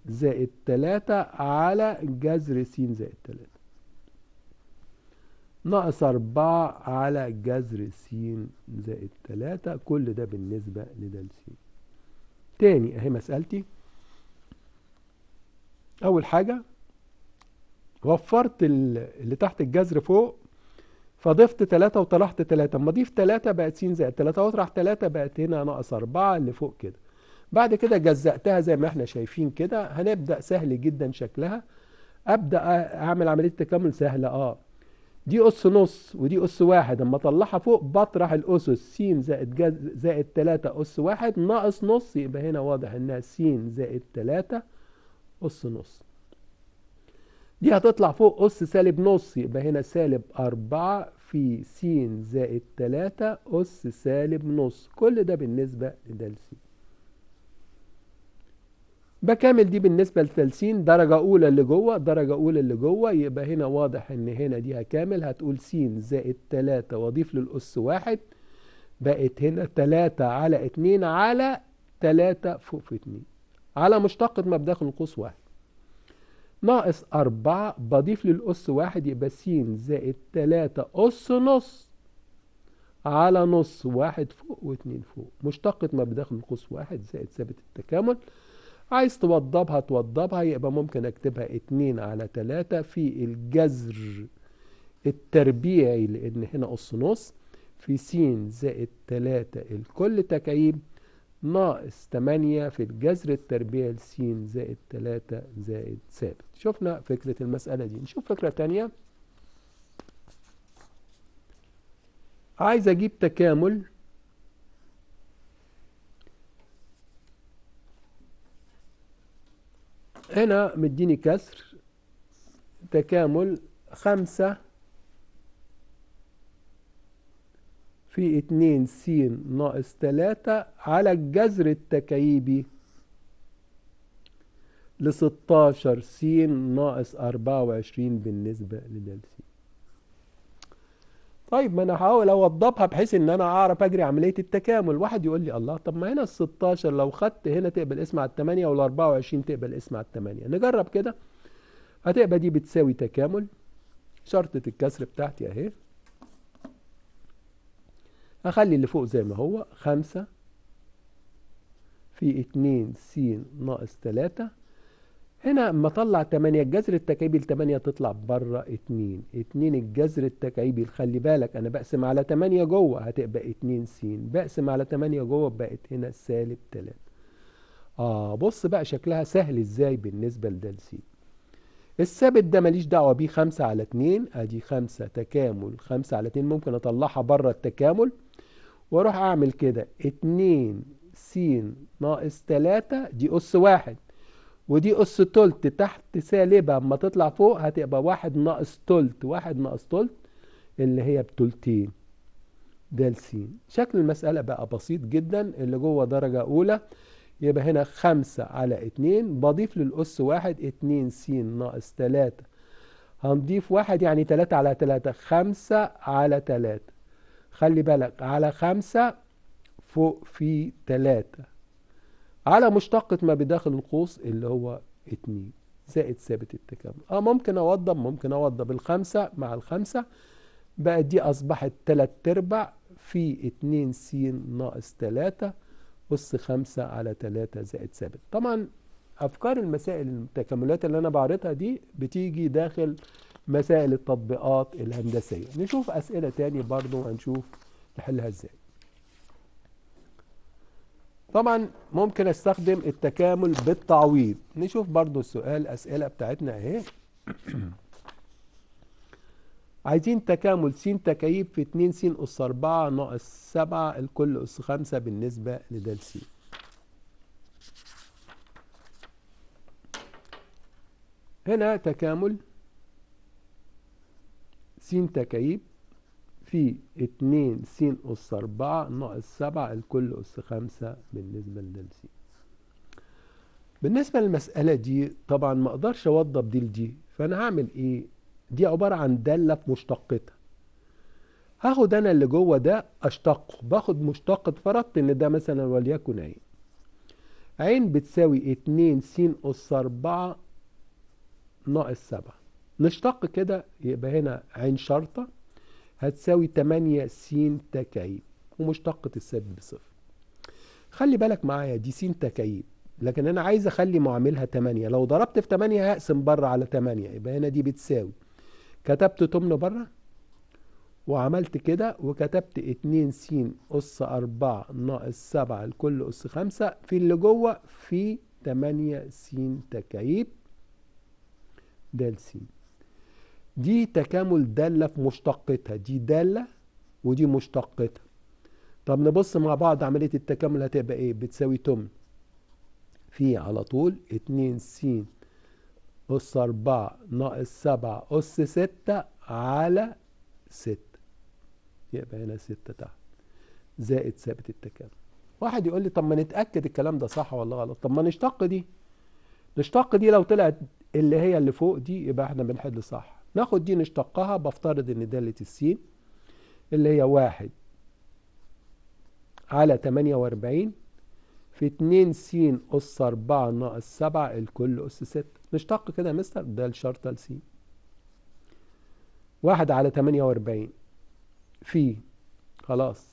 زائد 3 على جذر س زائد 3 ناقص 4 على جذر س زائد 3 كل ده بالنسبة لدال س تاني اهي مسألتي أول حاجة وفرت اللي تحت الجذر فوق فضفت 3 وطرحت 3 اما اضيف 3 بقت س زائد 3 واطرح 3 بقت هنا ناقص 4 اللي فوق كده بعد كده جزأتها زي ما احنا شايفين كده هنبدأ سهل جدا شكلها أبدأ أعمل عملية تكامل سهلة اه دي أس نص ودي أس واحد أما أطلعها فوق بطرح الأسس س زائد جز زائد 3 أس واحد ناقص نص يبقى هنا واضح إنها س زائد 3 أس نص دي هتطلع فوق أس سالب نص يبقى هنا سالب أربعة في س زائد تلاتة أس سالب نص كل ده بالنسبة لدال س بكامل دي بالنسبة لتلسين درجة أولى اللي جوه درجة أولى اللي جوه يبقى هنا واضح إن هنا دي هكامل هتقول س زائد 3 وأضيف للأس واحد بقت هنا 3 على 2 على 3 فوق في 2 على مشتقة ما بداخل القوس واحد ناقص 4 بضيف للأس واحد يبقى س زائد 3 أس نص على نص واحد فوق واتنين فوق مشتقة ما بداخل القوس واحد زائد ثابت التكامل عايز توضبها توضبها يبقى ممكن اكتبها اتنين على تلاتة في الجذر التربيعي لان هنا قص نص في س زائد تلاتة الكل تكعيب ناقص تمانية في الجذر التربيعي لس زائد تلاتة زائد ثابت شفنا فكرة المسألة دي نشوف فكرة تانية عايز اجيب تكامل هنا مديني كسر تكامل خمسة في اتنين س ناقص تلاتة على الجذر التكعيبي لستاشر س ناقص أربعة وعشرين بالنسبة لدال س طيب ما انا هحاول اوضبها بحيث ان انا اعرف اجري عمليه التكامل واحد يقول لي الله طب ما هنا ال 16 لو خدت هنا تقبل اسم على الثمانيه وال 24 تقبل اسم على الثمانيه نجرب كده هتبقى دي بتساوي تكامل شرطه الكسر بتاعتي اهي هخلي اللي فوق زي ما هو خمسة في اتنين س ناقص تلاتة هنا اما اطلع 8 الجذر التكعيبي ل 8 تطلع بره 2 2 الجذر التكعيبي خلي بالك انا بقسم على 8 جوه هتبقى 2 س بقسم على 8 جوه بقت هنا سالب 3 اه بص بقى شكلها سهل ازاي بالنسبه لده س الثابت ده ماليش دعوه بيه 5 على 2 ادي 5 تكامل 5 على 2 ممكن اطلعها بره التكامل واروح اعمل كده 2 س ناقص 3 دي اس 1 ودي أس تلت تحت سالبة أما تطلع فوق هتبقى واحد ناقص تلت واحد ناقص تلت اللي هي بتلتين د س شكل المسألة بقى بسيط جدا اللي جوه درجة أولى يبقى هنا خمسة على اتنين بضيف للأس واحد اتنين س ناقص تلاتة هنضيف واحد يعني تلاتة على تلاتة خمسة على تلاتة خلي بالك على خمسة فوق في تلاتة على مشتقة ما بداخل القوس اللي هو 2 زائد ثابت التكامل اه ممكن اوضب ممكن اوضب الخمسة مع الخمسة بقى دي اصبحت 3 ارباع في 2 س ناقص 3 أس 5 على 3 زائد ثابت طبعا أفكار المسائل التكاملات اللي أنا بعرضها دي بتيجي داخل مسائل التطبيقات الهندسية نشوف أسئلة تاني برضو هنشوف نحلها إزاي طبعا ممكن استخدم التكامل بالتعويض نشوف برضو السؤال اسئله بتاعتنا اهي عايزين تكامل س تكايب في 2 س أس 4 ناقص 7 الكل أس 5 بالنسبة لدال س هنا تكامل س تكايب في 2 س أس 4 ناقص 7 الكل أس 5 بالنسبة للسين بالنسبة للمسألة دي طبعا ما اقدرش اوضب دي لدي فانا هعمل ايه دي عبارة عن دالة في مشتقتها هاخد انا اللي جوه ده اشتقه باخد مشتق فرضت ان ده مثلا وليكن عين عين بتساوي 2 س أس 4 ناقص 7. نشتق كده يبقى هنا عين شرطة هتساوي 8 س تكعيب ومشتقة السالب بصفر خلي بالك معايا دي س تكعيب لكن انا عايز اخلي معاملها 8 لو ضربت في 8 هقسم بره على 8 يبقى هنا دي بتساوي كتبت تمن بره وعملت كده وكتبت 2 س أس 4 ناقص 7 الكل أس 5 في اللي جوه في 8 س تكعيب د س دي تكامل دالة في مشتقتها دي دالة ودي مشتقتها طب نبص مع بعض عملية التكامل هتبقى ايه بتساوي تمن في على طول اتنين س أس أربعة ناقص سبعة أس ستة على ستة يبقى هنا ستة تحت زائد ثابت التكامل واحد يقول لي طب ما نتأكد الكلام ده صح ولا غلط طب ما نشتق دي نشتق دي لو طلعت اللي هي اللي فوق دي يبقى احنا بنحل صح ناخد دي نشتقها بفترض ان دالة السين اللي هي واحد على تمانية واربعين في اتنين سين أس أربعة ناقص سبعة الكل أس ستة نشتق كده يا مستر ده الشرطة لسين واحد على تمانية واربعين في خلاص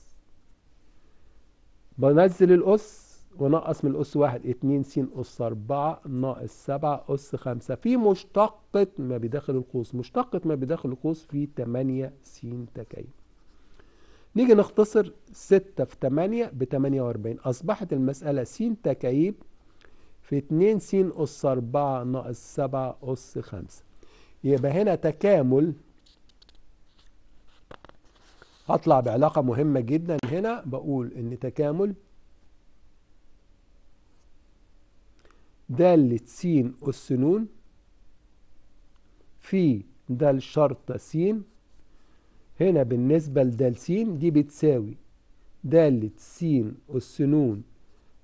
بنزل الأس ونقص من الأس واحد اتنين سين أس أربعة ناقص سبعة أس خمسة في مشتقة ما بداخل القوس مشتقة ما بداخل القوس في تمانية سين تكعيب نيجي نختصر ستة في تمانية بتمانية وأربعين أصبحت المسألة سين تكعيب في اتنين سين أس أربعة ناقص سبعة أس خمسة يبقى هنا تكامل هطلع بعلاقة مهمة جدا هنا بقول إن تكامل دالة س أس ن في د شرطة س هنا بالنسبة لدال س دي بتساوي دالة س أس ن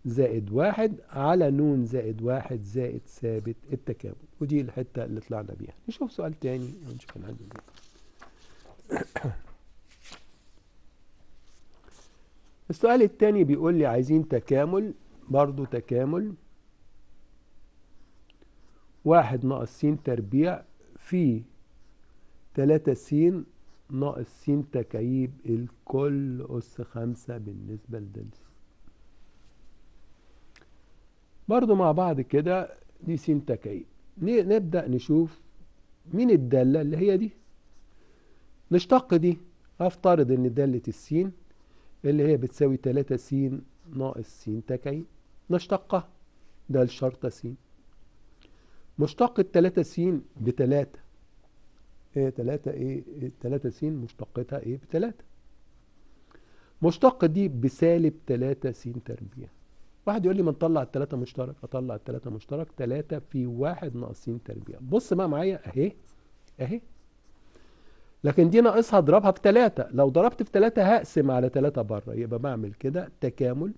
زائد واحد على ن زائد واحد زائد ثابت التكامل ودي الحتة اللي طلعنا بيها نشوف سؤال تاني ونشوف هنعمل ايه السؤال التاني بيقول لي عايزين تكامل برضو تكامل واحد ناقص س تربيع في تلاتة س ناقص س تكعيب الكل أس خمسة بالنسبة لدلتا س برضو مع بعض كده دي س تكعيب نبدأ نشوف مين الدالة اللي هي دي نشتق دي هفترض ان دالة السين اللي هي بتساوي تلاتة س ناقص س تكعيب نشتقها ده الشرطة س مشتق التلاتة سين بتلاتة ايه تلاتة ايه تلاتة سين مشتقتها ايه بتلاتة مشتق دي بسالب تلاتة سين تربيع واحد يقول لي ما نطلع التلاتة مشترك اطلع التلاتة مشترك تلاتة في واحد ناقص ناقصين تربيع بص بقى معايا اهي اهي لكن دي ناقصها اضربها في تلاتة لو ضربت في تلاتة هقسم على تلاتة بره يبقى بعمل كده تكامل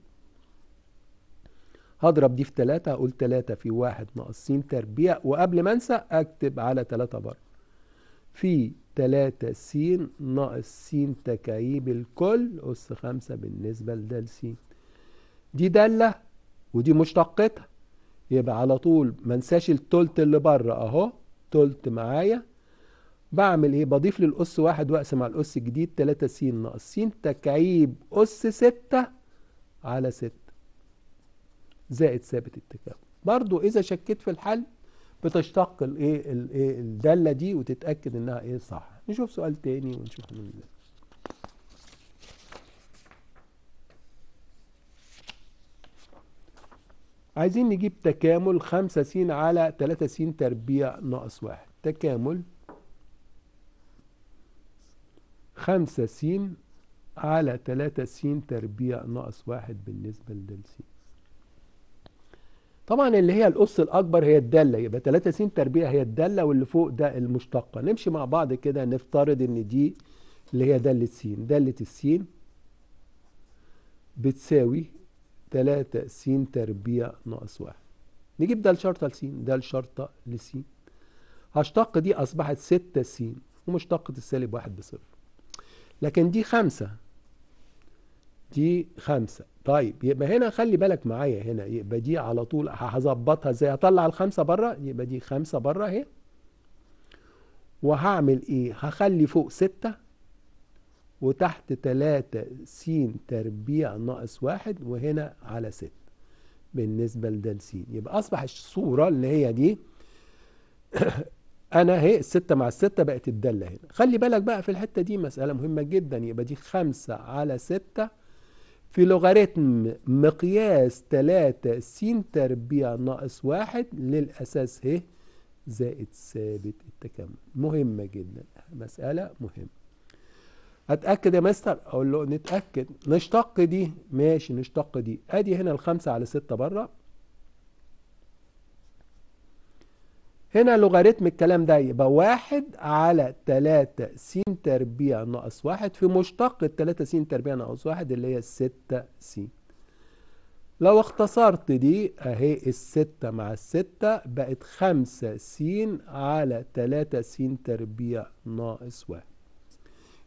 هضرب دي في 3 اقول 3 في 1 ناقص س تربيع وقبل ما انسى اكتب على 3 بره في 3 س ناقص س تكعيب الكل أس 5 بالنسبة لده س دي دالة ودي مشتقتها يبقى على طول ما انساش التلت اللي بره اهو تلت معايا بعمل ايه بضيف للأس واحد واقسم على الأس الجديد 3 س ناقص س تكعيب أس 6 على 6 زائد ثابت التكافؤ برضو اذا شكيت في الحل بتشتق الايه الايه الداله دي وتتاكد انها ايه صح نشوف سؤال تاني ونشوف هنعمل ازاي عايزين نجيب تكامل 5 س على 3 س تربيع ناقص واحد تكامل 5 س على 3 س تربيع ناقص واحد بالنسبة لدل س طبعا اللي هي الأس الأكبر هي الدالة يبقى 3 س تربيع هي الدالة واللي فوق ده المشتقة نمشي مع بعض كده نفترض إن دي اللي هي دالة س دالة الس بتساوي 3 س تربيع ناقص 1 نجيب ده الشرطة لس ده الشرطة لس هشتق دي أصبحت 6 س ومشتقة السالب 1 بصفر لكن دي 5 دي خمسة طيب يبقى هنا خلي بالك معايا هنا يبقى دي على طول هظبطها ازاي هطلع الخمسة بره يبقى دي خمسة بره اهي وهعمل ايه هخلي فوق ستة وتحت تلاتة س تربيع ناقص واحد وهنا على ست بالنسبة لدال س يبقى أصبح الصورة اللي هي دي أنا اهي الستة مع الستة بقت الدالة هنا خلي بالك بقى في الحتة دي مسألة مهمة جدا يبقى دي خمسة على ستة في لوغاريتم مقياس 3 س تربيع ناقص واحد للأساس ه إيه؟ زائد ثابت التكامل مهمة جدا مسألة مهمة أتأكد يا مستر أقول له نتأكد نشتق دي ماشي نشتق دي أدي هنا الخمسة على ستة بره هنا لوغاريتم الكلام ده يبقى واحد على تلاتة س تربيع ناقص واحد في مشتق التلاتة س تربيع ناقص واحد اللي هي الستة س لو اختصرت دي اهي الستة مع الستة بقت خمسة س على تلاتة س تربيع ناقص واحد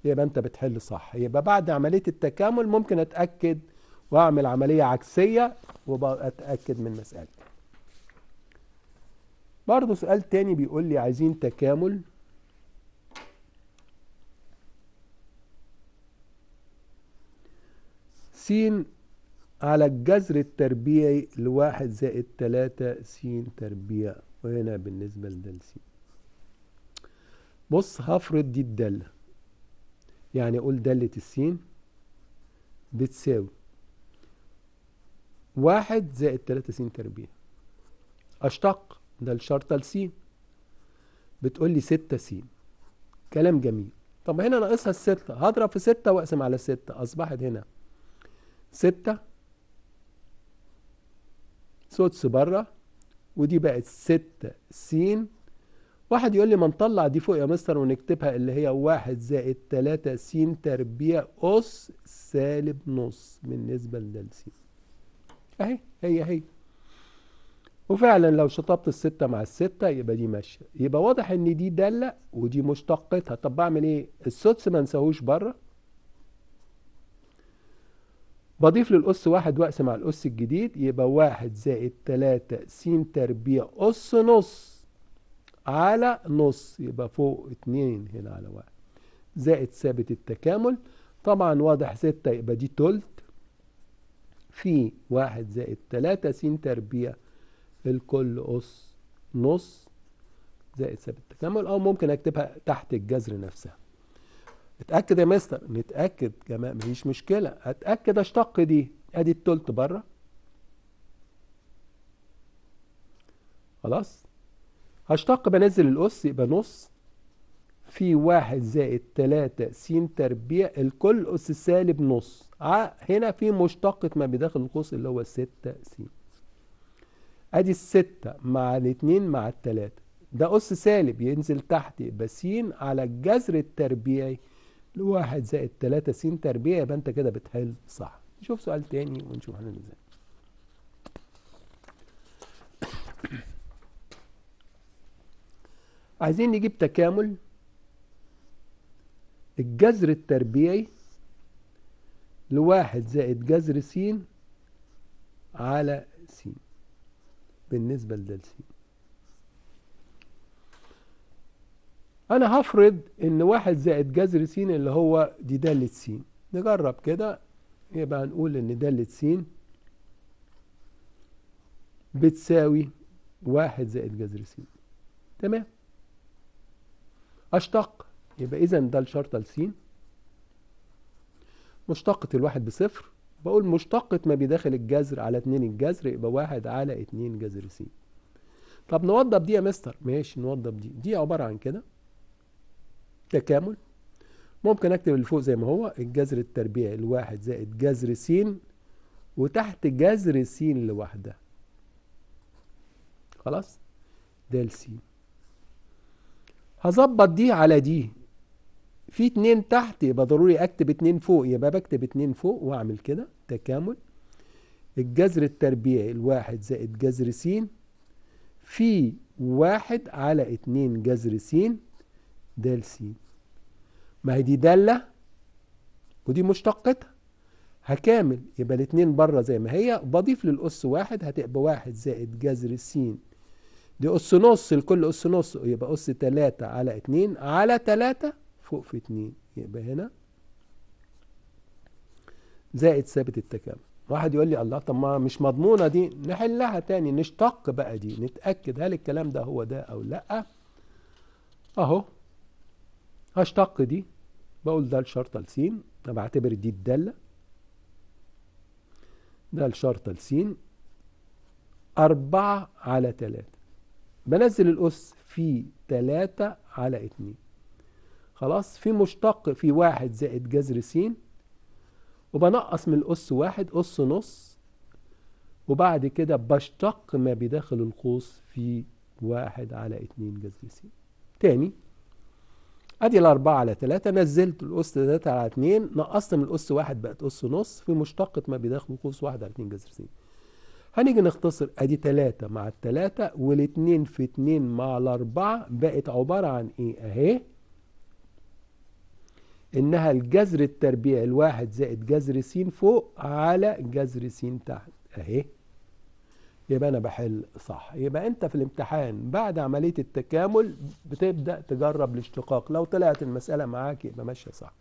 يبقى انت بتحل صح يبقى بعد عملية التكامل ممكن اتأكد واعمل عملية عكسية واتأكد من مسألة برضه سؤال تاني بيقول لي عايزين تكامل س على الجذر التربيعي لواحد زائد تلاتة س تربيع وهنا بالنسبة لدال س بص هفرض دي الدالة يعني اقول دالة السين بتساوي واحد زائد تلاتة س تربيع اشتق ده الشرطة لسين بتقول لي 6 س كلام جميل طب هنا ناقصها الستة هضرب في ستة واقسم على ستة أصبحت هنا ستة سدس بره ودي بقت ستة س واحد يقول لي ما نطلع دي فوق يا مستر ونكتبها اللي هي واحد زائد تلاتة س تربيع أس سالب نص بالنسبة لده س أهي هي هي وفعلا لو شطبت الستة مع الستة يبقى دي ماشية يبقى واضح ان دي دالة ودي مشتقتها طب بعمل ايه السدس ما نساهوش بره بضيف للأس واحد وأقسم على الأس الجديد يبقى واحد زائد تلاتة س تربيع أس نص على نص يبقى فوق اتنين هنا على واحد زائد ثابت التكامل طبعا واضح ستة يبقى دي تلت في واحد زائد تلاتة س تربيع الكل أس نص زائد ثابت التكامل أو ممكن أكتبها تحت الجذر نفسها اتأكد يا مستر نتأكد كمان مفيش مشكلة أتأكد أشتق دي أدي التلت بره خلاص هشتق بنزل الأس يبقى نص في واحد زائد تلاتة س تربيع الكل أس سالب نص هنا في مشتقة ما بداخل القوس اللي هو ستة س ادي الستة مع الاتنين مع التلاتة ده أس سالب ينزل تحت يبقى س على الجذر التربيعي لواحد زائد تلاتة س تربيعي يبقى أنت كده بتحل صح نشوف سؤال تاني ونشوف هنعمل ازاي عايزين نجيب تكامل الجذر التربيعي لواحد زائد جذر س على س بالنسبة للجالسين أنا هفرض إن واحد زائد جذر س اللي هو دي دالة س نجرب كده يبقى هنقول إن دالة س بتساوي واحد زائد جذر س تمام أشتق يبقى إذا ده الشرطة لس مشتقة الواحد بصفر بقول مشتقة ما بداخل الجذر على 2 الجذر يبقى 1 على 2 جذر س طب نوضب دي يا مستر ماشي نوضب دي دي عبارة عن كده تكامل ممكن اكتب اللي فوق زي ما هو الجذر التربيعي الواحد زائد جذر س وتحت جذر س لوحدها. خلاص ده س هظبط دي على دي في اتنين تحت يبقى ضروري اكتب اتنين فوق يبقى بكتب اتنين فوق واعمل كده تكامل الجذر التربيعي الواحد زائد جذر س في واحد على اتنين جذر س د س ما هي دي دالة ودي مشتقتها هكامل يبقى الاتنين بره زي ما هي بضيف للأس واحد هتبقى واحد زائد جذر س دي أس نص لكل أس نص يبقى أس تلاتة على اتنين على تلاتة فوق في 2 يبقى هنا زائد ثابت التكامل واحد يقول لي الله طب ما مش مضمونه دي نحلها تاني نشتق بقى دي نتاكد هل الكلام ده هو ده او لا اهو هشتق دي بقول ده الشرطه س انا بعتبر دي الداله ده الشرطه س أربعة على تلاتة بنزل الأس في تلاتة على اتنين خلاص في مشتق في واحد زائد جذر س وبنقص من الأس واحد أس نص وبعد كده بشتق ما بداخل القوس في واحد على اتنين جذر س تاني ادي الأربعة على تلاتة نزلت الأس تلاتة على اتنين نقصت من الأس واحد بقت أس نص في مشتقة ما بداخل قوس واحد على اتنين جذر س هنيجي نختصر ادي تلاتة مع التلاتة والاتنين في اتنين مع الأربعة بقت عبارة عن ايه اهي إنها الجذر التربيعي الواحد زائد جذر س فوق على جذر س تحت أهي يبقى أنا بحل صح يبقى أنت في الامتحان بعد عملية التكامل بتبدأ تجرب الاشتقاق لو طلعت المسألة معاك يبقى ماشية صح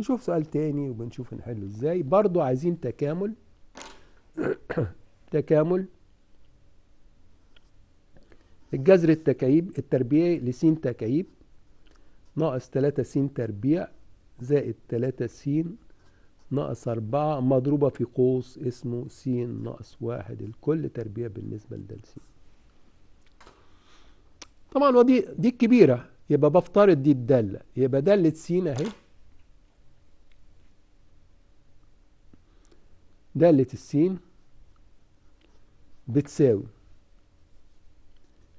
نشوف سؤال تاني وبنشوف نحله ازاي برضو عايزين تكامل تكامل الجذر التكعيب التربيعي لسين تكعيب ناقص 3 س تربيع زائد 3 س ناقص 4 مضروبة في قوس اسمه س ناقص 1 الكل تربيع بالنسبة لده س طبعا ودي دي الكبيرة يبقى بفترض دي الدالة يبقى دالة س اهي دالة السين بتساوي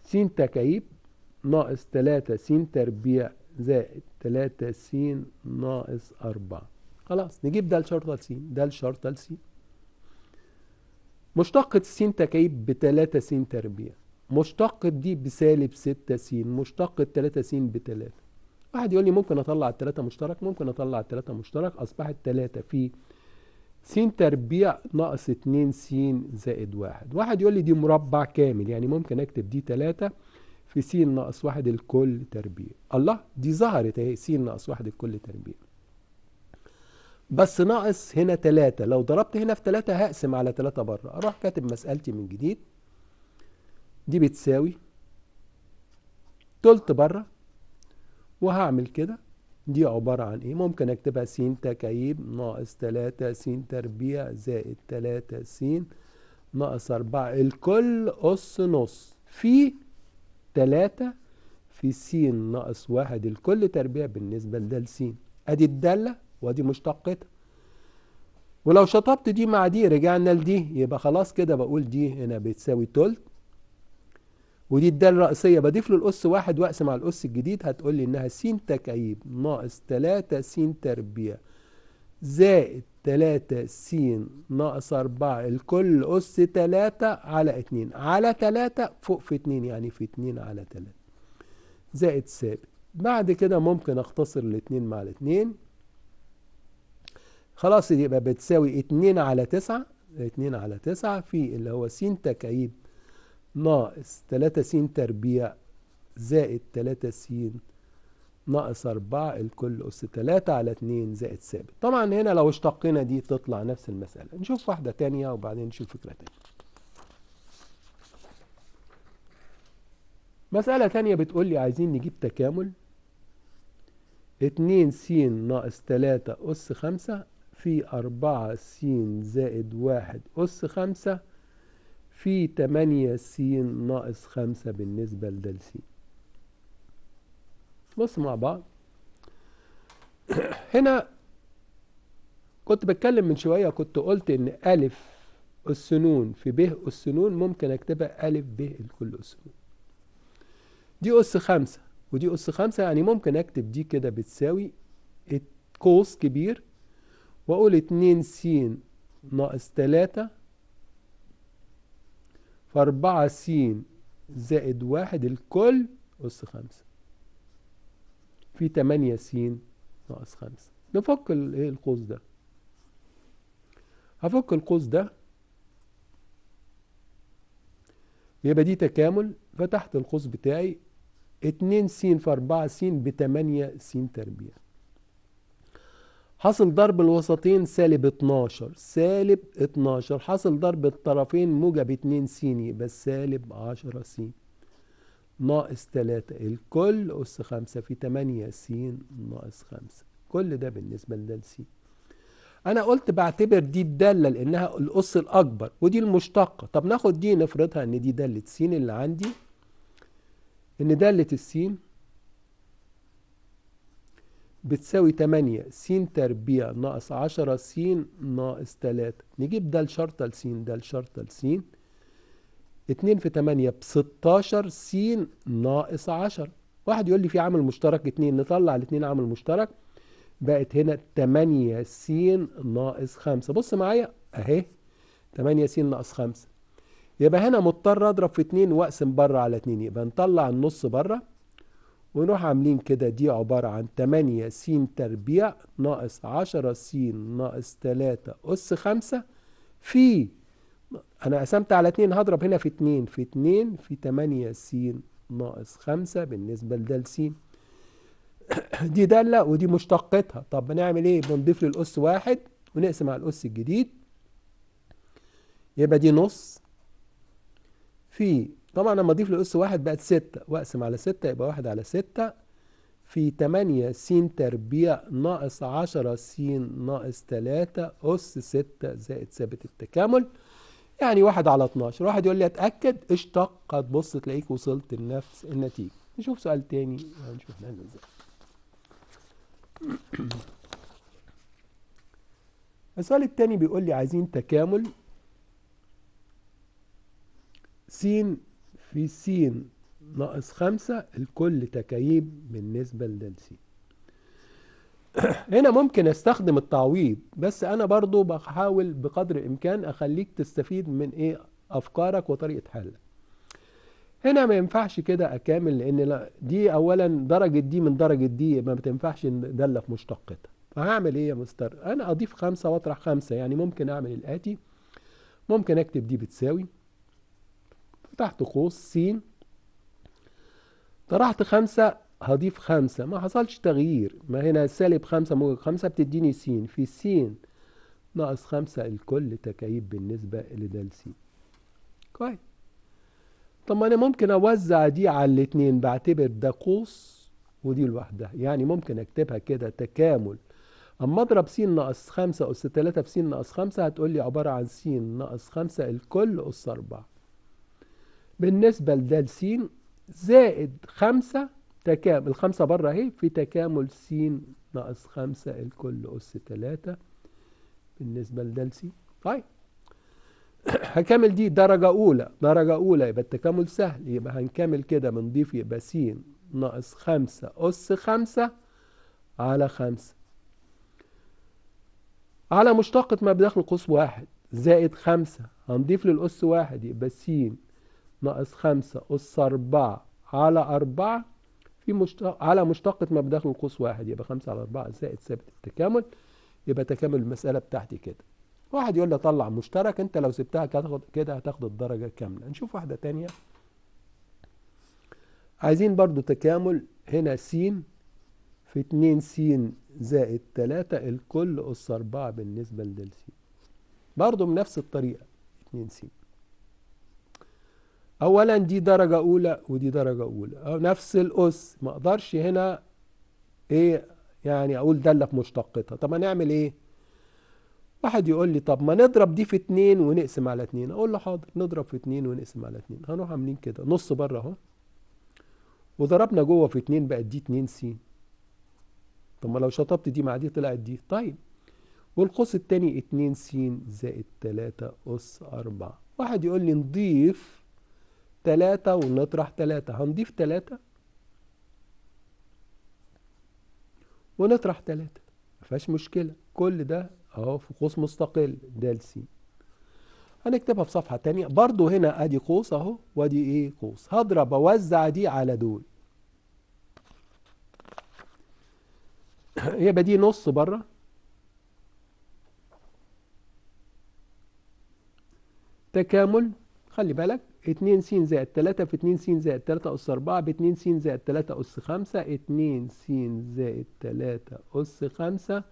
س تكعيب ناقص 3 س تربيع زائد 3 س ناقص 4 خلاص نجيب ده شرطه س ده شرطه س مشتقة س تكعيب ب 3 س تربيع مشتقة دي بسالب 6 س مشتقة 3 س ب 3 واحد يقول لي ممكن اطلع التلاتة مشترك ممكن اطلع التلاتة مشترك اصبحت 3 في س تربيع ناقص 2 س زائد واحد واحد يقول لي دي مربع كامل يعني ممكن اكتب دي 3 في س ناقص واحد الكل تربيع الله دي ظهرت اهي س ناقص واحد الكل تربيع بس ناقص هنا تلاتة لو ضربت هنا في تلاتة هقسم على تلاتة بره اروح كاتب مسألتي من جديد دي بتساوي تلت بره وهعمل كده دي عبارة عن ايه ممكن اكتبها س تكعيب ناقص تلاتة س تربيع زائد تلاتة س ناقص أربعة الكل أس نص في 3 في س ناقص 1 الكل تربيع بالنسبة لدال س ادي الدالة وادي مشتقتها ولو شطبت دي مع دي رجعنا لدي يبقى خلاص كده بقول دي هنا بتساوي تلت ودي الدالة الرئيسية بضيف له الأس واحد وأقسم على الأس الجديد هتقول لي إنها س تكعيب ناقص 3 س تربيع زائد 3 س ناقص 4 الكل أس 3 على 2 على 3 فوق في 2 يعني في 2 على 3 زائد ثابت بعد كده ممكن أختصر الاتنين مع الاتنين خلاص يبقى بتساوي 2 على 9 2 على 9 في اللي هو س تكعيب ناقص 3 س تربيع زائد 3 س ناقص 4 الكل أس 3 على 2 زائد ثابت طبعا هنا لو اشتقينا دي تطلع نفس المسألة نشوف واحدة تانية وبعدين نشوف فكرة تانية مسألة تانية بتقول لي عايزين نجيب تكامل 2 س ناقص 3 أس 5 في 4 س زائد 1 أس 5 في 8 س ناقص 5 بالنسبة لده س بص مع بعض هنا كنت بتكلم من شوية كنت قلت ان ألف السنون في ب السنون ممكن اكتبها ألف ب لكل السنون دي أس خمسة ودي أس خمسة يعني ممكن اكتب دي كده بتساوي قوس كبير واقول اتنين س ناقص تلاتة فأربعة س زائد واحد الكل أس خمسة في 8 س ناقص 5 نفك الايه القوس ده هفك القوس ده يبقى دي تكامل فتحت القوس بتاعي 2 س في 4 س ب 8 س تربيع حاصل ضرب الوسطين سالب 12 سالب 12 حاصل ضرب الطرفين موجب 2 س يبقى سالب 10 س ناقص 3 الكل أس 5 في 8 س ناقص 5 كل ده بالنسبة لده س أنا قلت بعتبر دي الدالة لأنها الأس الأكبر ودي المشتقة طب ناخد دي نفرضها إن دي دالة س اللي عندي إن دالة الس بتساوي 8 س تربيع ناقص 10 س ناقص 3 نجيب ده لشرطة لس ده لشرطة لس 2 في 8 ب 16 س ناقص 10 واحد يقول لي في عامل مشترك 2 نطلع الاثنين عامل مشترك بقت هنا 8 س ناقص 5 بص معايا اهي 8 س ناقص 5 يبقى هنا مضطر اضرب في 2 واقسم بره على 2 يبقى نطلع النص بره ونروح عاملين كده دي عبارة عن 8 س تربيع ناقص 10 س ناقص 3 أس 5 في أنا قسمت على اتنين هضرب هنا في اتنين في اتنين في تمانية س ناقص خمسة بالنسبة لده س دي دالة ودي مشتقتها طب بنعمل ايه؟ بنضيف للأس واحد ونقسم على الأس الجديد يبقى دي نص في طبعا لما اضيف لأس واحد بقت ستة واقسم على ستة يبقى واحد على ستة في تمانية س تربيع ناقص عشرة س ناقص تلاتة أس ستة زائد ثابت التكامل يعني واحد على 12 واحد يقول لي اتاكد اشتق هتبص تلاقيك وصلت لنفس النتيجه نشوف سؤال تاني هنشوف نعمل ازاي السؤال التاني بيقول لي عايزين تكامل س في س ناقص خمسة الكل تكييب بالنسبة لدلسين هنا ممكن استخدم التعويض بس انا برضو بحاول بقدر الامكان اخليك تستفيد من ايه افكارك وطريقة حلك هنا ما ينفعش كده اكامل لان لا دي اولا درجة دي من درجة دي ما بتنفعش دالة في مشتقتها فهعمل ايه يا مستر انا اضيف خمسة واطرح خمسة يعني ممكن اعمل الاتي ممكن اكتب دي بتساوي فتحت قوس س طرحت خمسة هضيف خمسة ما حصلش تغيير ما هنا سالب خمسة موجب خمسة بتديني س في س ناقص خمسة الكل تكعيب بالنسبة لدال س كويس طب ما انا ممكن اوزع دي على الاتنين بعتبر ده قوس ودي لوحدها يعني ممكن اكتبها كده تكامل اما اضرب س ناقص خمسة اس تلاتة في س ناقص خمسة هتقول لي عبارة عن س ناقص خمسة الكل اس أربعة بالنسبة لدال س زائد خمسة تكامل الخمسة بره اهي في تكامل س ناقص خمسة الكل أس تلاتة بالنسبة لده س طيب هكمل دي درجة أولى درجة أولى يبقى التكامل سهل يبقى هنكمل كده بنضيف يبقى س ناقص خمسة أس خمسة على خمسة على مشتقة ما بداخل قوس واحد زائد خمسة هنضيف للأس واحد يبقى س ناقص خمسة أس أربعة على أربعة في مشتق على مشتقة ما بداخله القوس واحد يبقى 5 على 4 زائد ثابت التكامل يبقى تكامل المسألة بتاعتي كده واحد يقول لي طلع مشترك انت لو سبتها كده هتاخد الدرجة كاملة نشوف واحدة تانية عايزين برضو تكامل هنا س في 2 س زائد 3 الكل أس 4 بالنسبة لدل س برضو بنفس الطريقة 2 س اولا دي درجة اولى ودي درجة اولى نفس الاس ما اقدرش هنا ايه يعني اقول دالة في مشتقتها طب هنعمل ايه واحد يقول لي طب ما نضرب دي في اتنين ونقسم على اتنين اقول له حاضر نضرب في اتنين ونقسم على اتنين هنروح عاملين كده نص بره اهو وضربنا جوه في اتنين بقت دي اتنين س طب ما لو شطبت دي مع دي طلعت دي طيب والقوس التاني اتنين س زائد تلاتة اس اربعة واحد يقول لي نضيف 3 ونطرح 3 هنضيف 3 ونطرح 3 مفيهاش مشكلة كل ده اهو في قوس مستقل د س هنكتبها في صفحة تانية برضو هنا ادي قوس اهو وادي ايه قوس هضرب اوزع دي على دول يبقى دي نص بره تكامل خلي بالك 2 س زائد 3 في 2 س زائد 3 أس 4 ب 2 س زائد 3 أس 5 2 س زائد 3 أس 5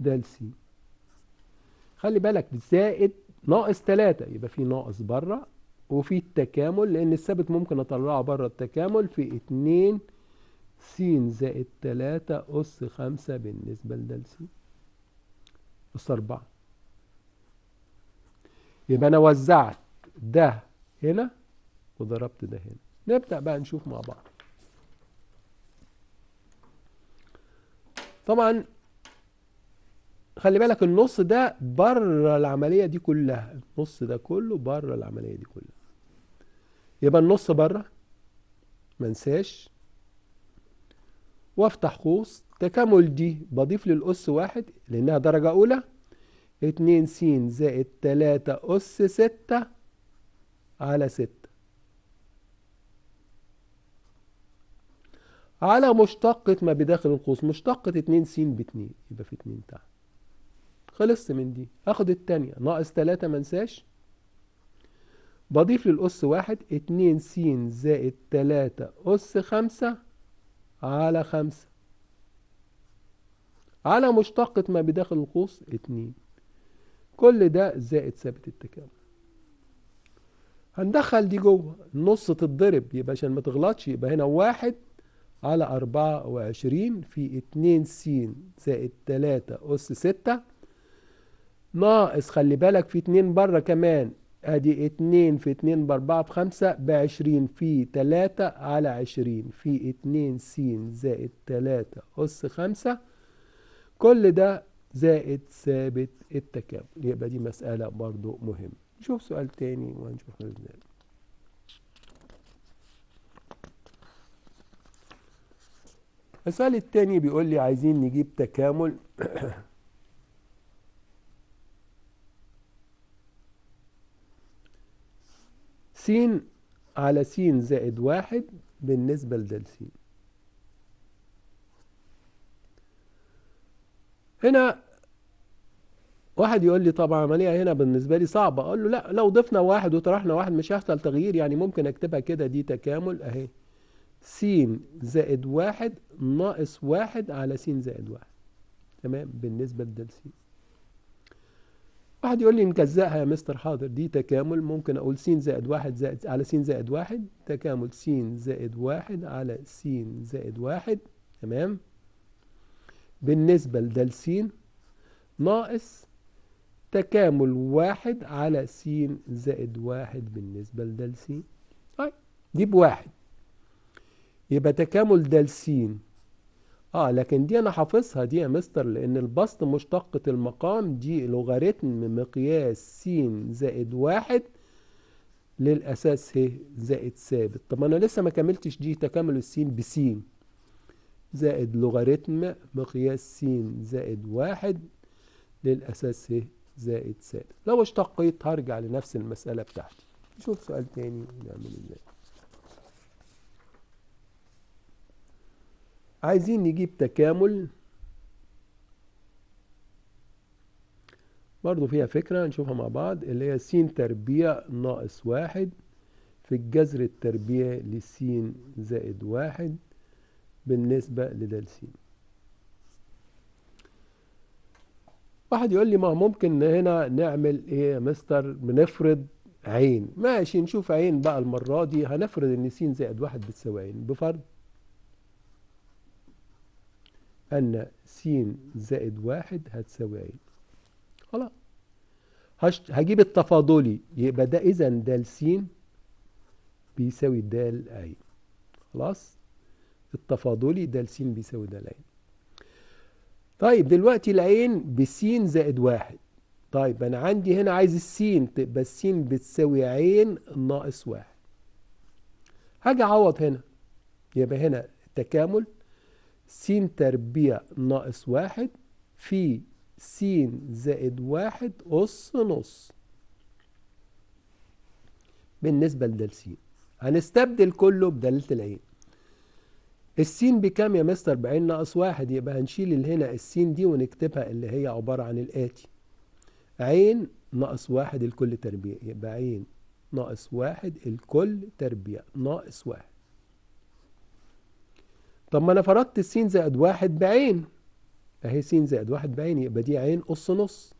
ده س خلي بالك زائد ناقص 3 يبقى في ناقص بره وفي التكامل لأن الثابت ممكن أطلعه بره التكامل في 2 س زائد 3 أس 5 بالنسبة لده س أس 4 يبقى أنا وزعت ده هنا وضربت ده هنا نبدأ بقى نشوف مع بعض طبعا خلي بالك النص ده بره العملية دي كلها النص ده كله بره العملية دي كلها يبقى النص بره منساش وافتح قوس تكامل دي بضيف للأس واحد لأنها درجة أولى اتنين س زائد تلاتة أس ستة على ستة على مشتقة ما بداخل القوس مشتقة اتنين س باتنين يبقى في اتنين تحت خلصت من دي اخد التانية ناقص تلاتة منساش بضيف للأس واحد اتنين س زائد تلاتة أس خمسة على خمسة على مشتقة ما بداخل القوس اتنين كل ده زائد ثابت التكامل هندخل دي جوه النص تتضرب يبقى عشان ما تغلطش يبقى هنا واحد على أربعة وعشرين في اتنين سين زائد تلاتة أس ستة ناقص خلي بالك في اتنين بره كمان ادي اتنين في اتنين باربعة بخمسة بعشرين في تلاتة على عشرين في اتنين سين زائد تلاتة أس خمسة كل ده زائد ثابت التكامل يبقى دي مسألة برضو مهمة نشوف سؤال تاني ونشوف السؤال التاني بيقول لي عايزين نجيب تكامل س على س زائد واحد بالنسبة لدال س هنا واحد يقول لي طب عمليه هنا بالنسبه لي صعبه اقول له لا لو ضفنا واحد وطرحنا واحد مش هيحصل تغيير يعني ممكن اكتبها كده دي تكامل اهي س زائد واحد ناقص واحد على س زائد واحد تمام بالنسبه لدال س واحد يقول لي نجزأها يا مستر حاضر دي تكامل ممكن اقول س زائد واحد زائد على س زائد واحد تكامل س زائد واحد على س زائد واحد تمام بالنسبه لدال س ناقص تكامل واحد على س زائد واحد بالنسبة لدال س طيب دي بواحد يبقى تكامل دال س اه لكن دي انا حافظها دي يا مستر لان البسط مشتقة المقام دي لوغاريتم مقياس س زائد واحد للاساس ه زائد ثابت طب انا لسه ما كملتش دي تكامل السين س زائد لوغاريتم مقياس س زائد واحد للاساس ه زائد ثالث لو اشتقيت هرجع لنفس المسألة بتاعتي نشوف سؤال تاني نعمل ازاي عايزين نجيب تكامل برضو فيها فكرة نشوفها مع بعض اللي هي س تربيع ناقص واحد في الجذر التربيع لس زائد واحد بالنسبة لدال س واحد يقول لي ما ممكن هنا نعمل ايه يا مستر بنفرض عين ماشي نشوف عين بقى المرة دي هنفرض ان س زائد واحد بتساوي عين بفرض ان س زائد واحد هتساوي عين خلاص هجيب التفاضلي يبقى ده اذا د س بيساوي د عين خلاص التفاضلي ده س بيساوي د عين طيب دلوقتي العين بسين زائد واحد طيب أنا عندي هنا عايز السين تبقى السين بتساوي عين ناقص واحد هاجي أعوض هنا يبقى هنا التكامل س تربيع ناقص واحد في س زائد واحد أس نص بالنسبة لدلسين هنستبدل كله بداله العين السين بكام يا مستر بعين ناقص واحد يبقى هنشيل اللي هنا السين دي ونكتبها اللي هي عبارة عن الآتي عين ناقص واحد الكل تربيع يبقى عين ناقص واحد الكل تربيع ناقص واحد طب ما أنا فرضت السين زائد واحد بعين أهي سين زائد واحد بعين يبقى دي عين قص نص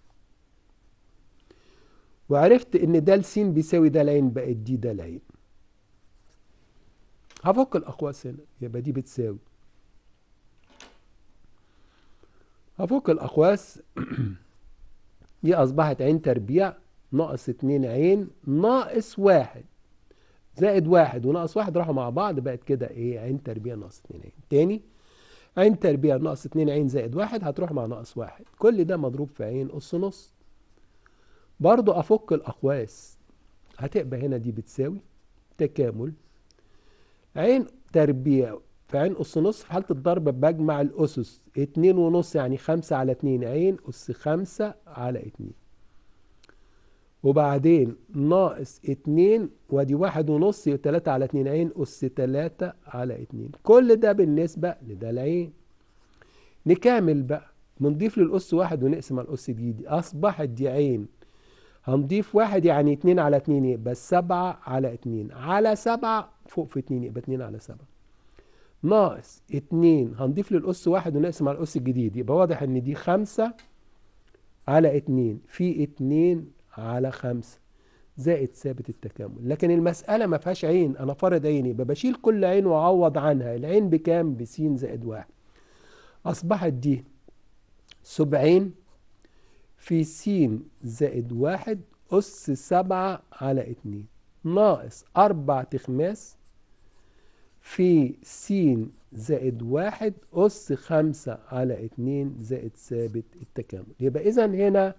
وعرفت إن ده السين بيساوي ده العين بقت دي ده العين هفك الأقواس هنا يبقى دي بتساوي هفك الأقواس دي أصبحت عين تربيع ناقص اتنين عين ناقص واحد زائد واحد وناقص واحد راحوا مع بعض بقت كده ايه عين تربيع ناقص اتنين عين تاني عين تربيع ناقص اتنين عين زائد واحد هتروح مع ناقص واحد كل ده مضروب في عين أس نص برضو أفك الأقواس هتبقى هنا دي بتساوي تكامل عين تربيع في عين أس نص في حالة الضرب بجمع الأسس اتنين ونص يعني خمسة على اتنين عين أس خمسة على اتنين وبعدين ناقص اتنين ودي واحد ونص تلاتة على اتنين عين أس تلاتة على اتنين كل ده بالنسبة لده العين نكمل بقى بنضيف للأس واحد ونقسم على الأس دي دي أصبحت دي عين هنضيف واحد يعني اتنين على اتنين يبقى سبعة على اتنين على سبعة فوق في 2 يبقى 2 على 7 ناقص 2 هنضيف للأس واحد ونقسم على الأس الجديد يبقى واضح إن دي 5 على 2 في 2 على 5 زائد ثابت التكامل لكن المسألة ما فيهاش عين أنا فارض عيني يبقى بشيل كل عين وأعوض عنها العين بكام؟ س زائد واحد أصبحت دي سبعين في س زائد واحد أس سبعة على اتنين ناقص أربع تخماس في س زائد واحد أس خمسة على اتنين زائد ثابت التكامل يبقى إذا هنا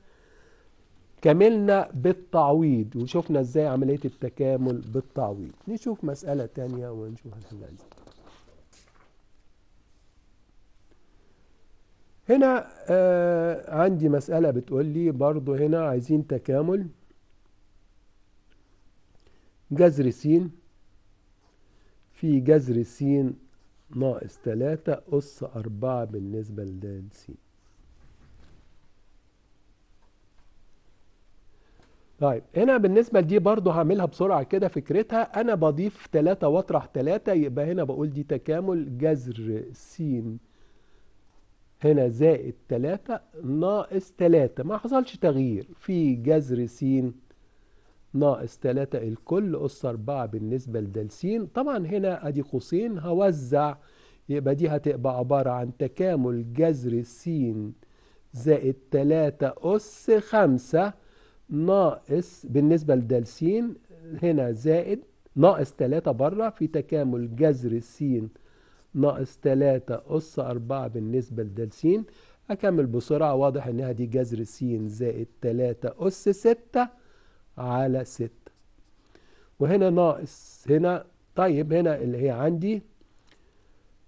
كملنا بالتعويض وشفنا ازاي عملية التكامل بالتعويض نشوف مسألة تانية ونشوف هنحلها ازاي هنا آه عندي مسألة بتقول لي برضو هنا عايزين تكامل جذر س في جذر س ناقص تلاتة أس أربعة بالنسبة لد س طيب هنا بالنسبة لدي برضو هعملها بسرعة كده فكرتها أنا بضيف تلاتة وأطرح تلاتة يبقى هنا بقول دي تكامل جذر س هنا زائد تلاتة ناقص تلاتة ما حصلش تغيير في جذر س ناقص 3 الكل أس 4 بالنسبة لدال س طبعا هنا أدي قوسين هوزع يبقى دي هتبقى عبارة عن تكامل جذر س زائد 3 أس 5 ناقص بالنسبة لدال س هنا زائد ناقص 3 بره في تكامل جذر س ناقص 3 أس 4 بالنسبة لدال س أكمل بسرعة واضح إنها دي جذر س زائد 3 أس 6 على 6 وهنا ناقص هنا طيب هنا اللي هي عندي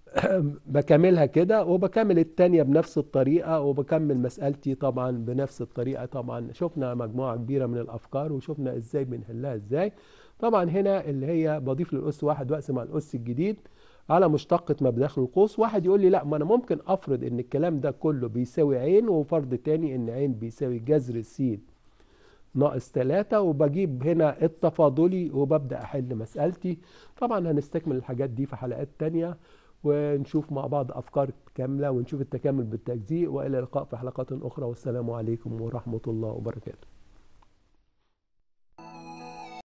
بكملها كده وبكمل التانية بنفس الطريقة وبكمل مسألتي طبعا بنفس الطريقة طبعا شفنا مجموعة كبيرة من الأفكار وشفنا ازاي بنحلها ازاي طبعا هنا اللي هي بضيف للأس واحد وأقسم على الأس الجديد على مشتقة ما بداخل القوس واحد يقول لي لا ما أنا ممكن أفرض إن الكلام ده كله بيساوي عين وفرض تاني إن عين بيساوي جذر السين ناقص 3 وبجيب هنا التفاضلي وببدأ أحل مسألتي طبعا هنستكمل الحاجات دي في حلقات تانية ونشوف مع بعض أفكار كاملة ونشوف التكامل بالتجزيء وإلى اللقاء في حلقات أخرى والسلام عليكم ورحمة الله وبركاته